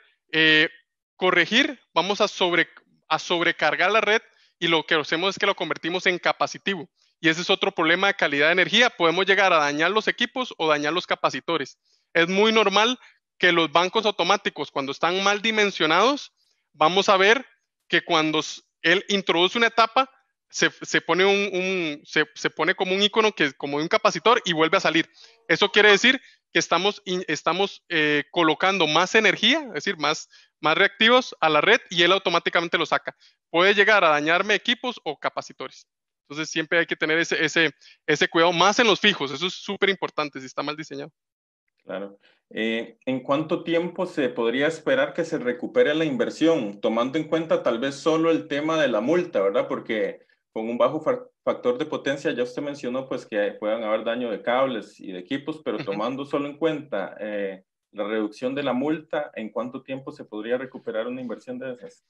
corregir, vamos a, sobre, a sobrecargar la red y lo que hacemos es que lo convertimos en capacitivo. Y ese es otro problema de calidad de energía. Podemos llegar a dañar los equipos o dañar los capacitores. Es muy normal que los bancos automáticos, cuando están mal dimensionados, vamos a ver que cuando él introduce una etapa, se, pone, un, se, pone como un icono, que, como un capacitor, y vuelve a salir. Eso quiere decir que estamos, estamos eh, colocando más energía, es decir, más, más reactivos a la red y él automáticamente lo saca puede llegar a dañarme equipos o capacitores. Entonces siempre hay que tener ese, ese, cuidado más en los fijos, eso es súper importante si está mal diseñado. Claro. Eh, ¿En cuánto tiempo se podría esperar que se recupere la inversión, tomando en cuenta tal vez solo el tema de la multa, verdad? Porque con un bajo factor de potencia, ya usted mencionó pues que puedan haber daño de cables y de equipos, pero tomando solo en cuenta eh, la reducción de la multa, ¿en cuánto tiempo se podría recuperar una inversión de esas?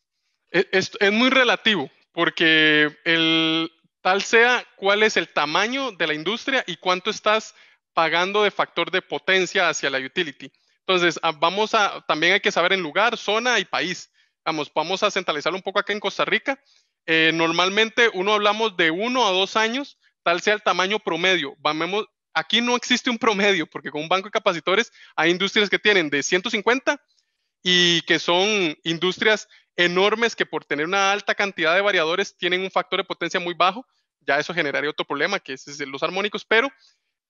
E, es, muy relativo, porque el, tal sea cuál es el tamaño de la industria y cuánto estás pagando de factor de potencia hacia la utility. Entonces, ah, vamos a, también hay que saber en lugar, zona y país. Vamos, vamos a centralizarlo un poco acá en Costa Rica. Eh, normalmente uno hablamos de uno a dos años, tal sea el tamaño promedio. aquí no existe un promedio, porque con un banco de capacitores hay industrias que tienen de 150 y que son industrias enormes que por tener una alta cantidad de variadores tienen un factor de potencia muy bajo, ya eso generaría otro problema, que es los armónicos, pero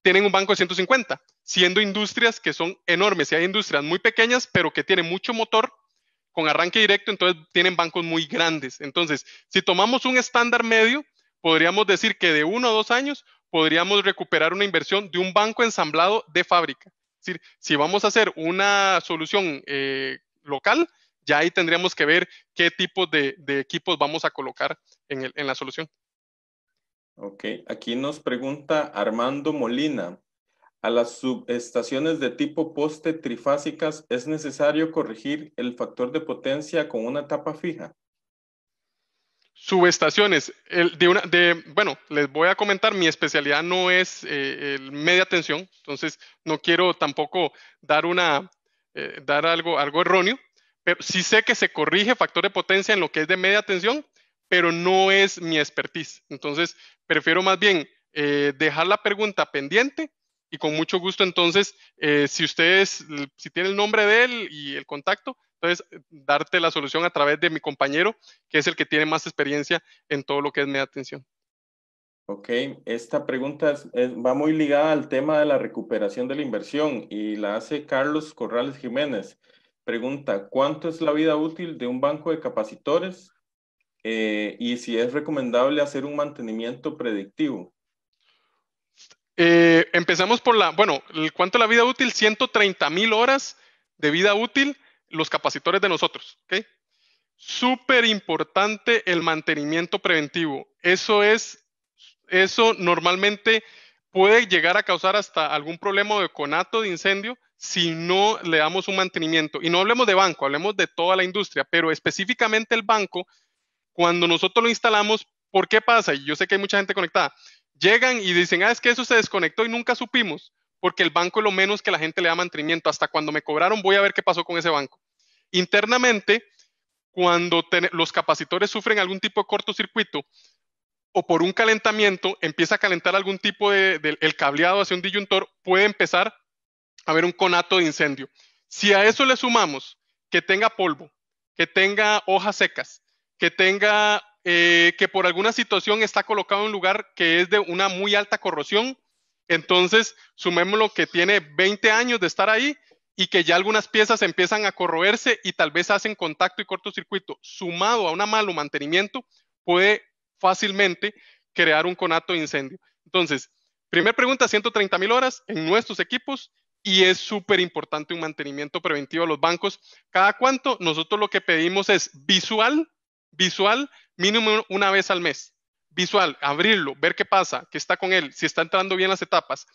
tienen un banco de 150, siendo industrias que son enormes, Si hay industrias muy pequeñas, pero que tienen mucho motor con arranque directo, entonces tienen bancos muy grandes. Entonces, si tomamos un estándar medio, podríamos decir que de uno a dos años podríamos recuperar una inversión de un banco ensamblado de fábrica. Es decir, si vamos a hacer una solución eh, local, ya ahí tendríamos que ver qué tipo de, equipos vamos a colocar en, la solución. Ok, aquí nos pregunta Armando Molina. A las subestaciones de tipo poste trifásicas, ¿es necesario corregir el factor de potencia con una tapa fija? subestaciones. de una, bueno, les voy a comentar, mi especialidad no es eh, el media tensión, entonces no quiero tampoco dar una, eh, dar algo, algo erróneo, pero sí sé que se corrige factor de potencia en lo que es de media tensión, pero no es mi expertise. Entonces, prefiero más bien eh, dejar la pregunta pendiente y con mucho gusto entonces, eh, si ustedes, si tienen el nombre de él y el contacto, entonces darte la solución a través de mi compañero, que es el que tiene más experiencia en todo lo que es media tensión. Ok, esta pregunta va muy ligada al tema de la recuperación de la inversión y la hace Carlos Corrales Jiménez. Pregunta, ¿cuánto es la vida útil de un banco de capacitores eh, y si es recomendable hacer un mantenimiento predictivo? Eh, empezamos por la, bueno, ¿cuánto es la vida útil? 130 mil horas de vida útil los capacitores de nosotros, ¿ok? Súper importante el mantenimiento preventivo. Eso es eso normalmente puede llegar a causar hasta algún problema de conato de incendio si no le damos un mantenimiento. Y no hablemos de banco, hablemos de toda la industria, pero específicamente el banco, cuando nosotros lo instalamos, ¿por qué pasa? Y yo sé que hay mucha gente conectada. Llegan y dicen, ah, es que eso se desconectó y nunca supimos, porque el banco es lo menos que la gente le da mantenimiento. Hasta cuando me cobraron, voy a ver qué pasó con ese banco. Internamente, cuando los capacitores sufren algún tipo de cortocircuito, o por un calentamiento empieza a calentar algún tipo de, el cableado hacia un disyuntor, puede empezar a haber un conato de incendio. Si a eso le sumamos que tenga polvo, que tenga hojas secas, que tenga eh, que por alguna situación está colocado en un lugar que es de una muy alta corrosión, entonces sumémoslo que tiene 20 años de estar ahí y que ya algunas piezas empiezan a corroerse y tal vez hacen contacto y cortocircuito, sumado a un malo mantenimiento, puede fácilmente crear un conato de incendio. Entonces, primera pregunta, 130 mil horas en nuestros equipos y es súper importante un mantenimiento preventivo a los bancos. Cada cuánto, nosotros lo que pedimos es visual, visual, mínimo una vez al mes. Visual, abrirlo, ver qué pasa, qué está con él, si está entrando bien las etapas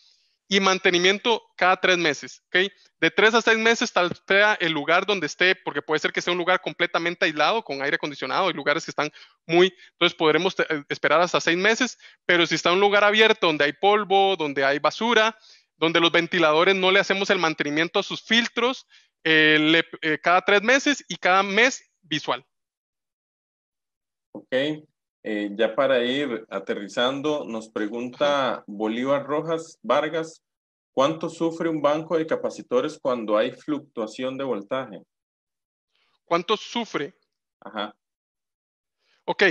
y mantenimiento cada tres meses, ¿ok? De tres a seis meses tal sea el lugar donde esté, porque puede ser que sea un lugar completamente aislado con aire acondicionado hay lugares que están muy, entonces podremos eh, esperar hasta seis meses, pero si está un lugar abierto donde hay polvo, donde hay basura, donde los ventiladores no le hacemos el mantenimiento a sus filtros eh, eh, cada tres meses y cada mes visual. Ok, eh, ya para ir aterrizando, nos pregunta Bolívar Rojas Vargas, ¿cuánto sufre un banco de capacitores cuando hay fluctuación de voltaje? ¿Cuánto sufre? Ajá. Ok.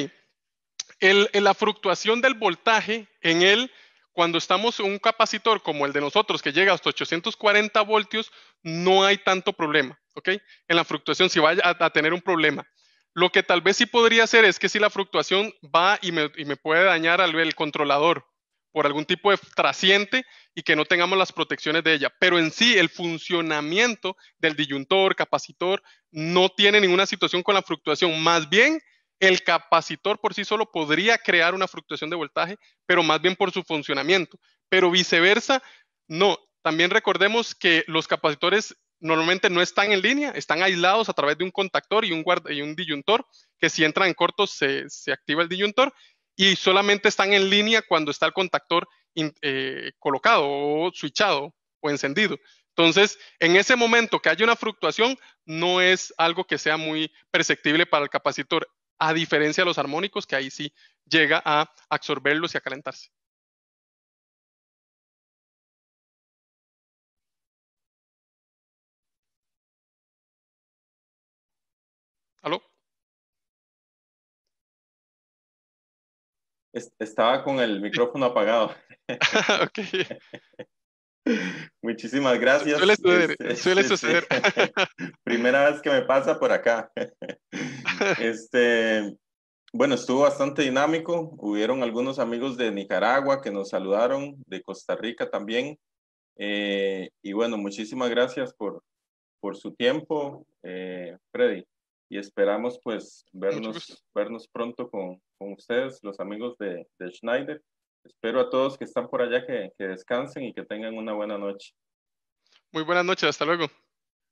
El, la fluctuación del voltaje en él, cuando estamos en un capacitor como el de nosotros, que llega hasta 840 voltios, no hay tanto problema. ¿Ok? En la fluctuación, si va a tener un problema. Lo que tal vez sí podría hacer es que si la fluctuación va y me, puede dañar al controlador por algún tipo de trasciente y que no tengamos las protecciones de ella. Pero en sí, el funcionamiento del disyuntor, capacitor, no tiene ninguna situación con la fluctuación. Más bien, el capacitor por sí solo podría crear una fluctuación de voltaje, pero más bien por su funcionamiento. Pero viceversa, no. También recordemos que los capacitores normalmente no están en línea, están aislados a través de un contactor y un, guard disyuntor, que si entran en corto se, activa el disyuntor y solamente están en línea cuando está el contactor eh, colocado o switchado o encendido. Entonces, en ese momento que haya una fluctuación, no es algo que sea muy perceptible para el capacitor, a diferencia de los armónicos, que ahí sí llega a absorberlos y a calentarse. ¿Aló? Estaba con el micrófono apagado. *laughs* *laughs* Muchísimas gracias. Suele suceder. Este, suele suceder. *laughs* primera vez que me pasa por acá. Este, bueno, estuvo bastante dinámico. Hubieron algunos amigos de Nicaragua que nos saludaron, de Costa Rica también. Eh, y bueno, muchísimas gracias por, por su tiempo, eh, Freddy y esperamos pues vernos, vernos pronto con, ustedes, los amigos de, Schneider. Espero a todos que están por allá que, descansen y que tengan una buena noche. Muy buenas noches, hasta luego.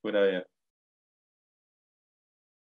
Pura vida.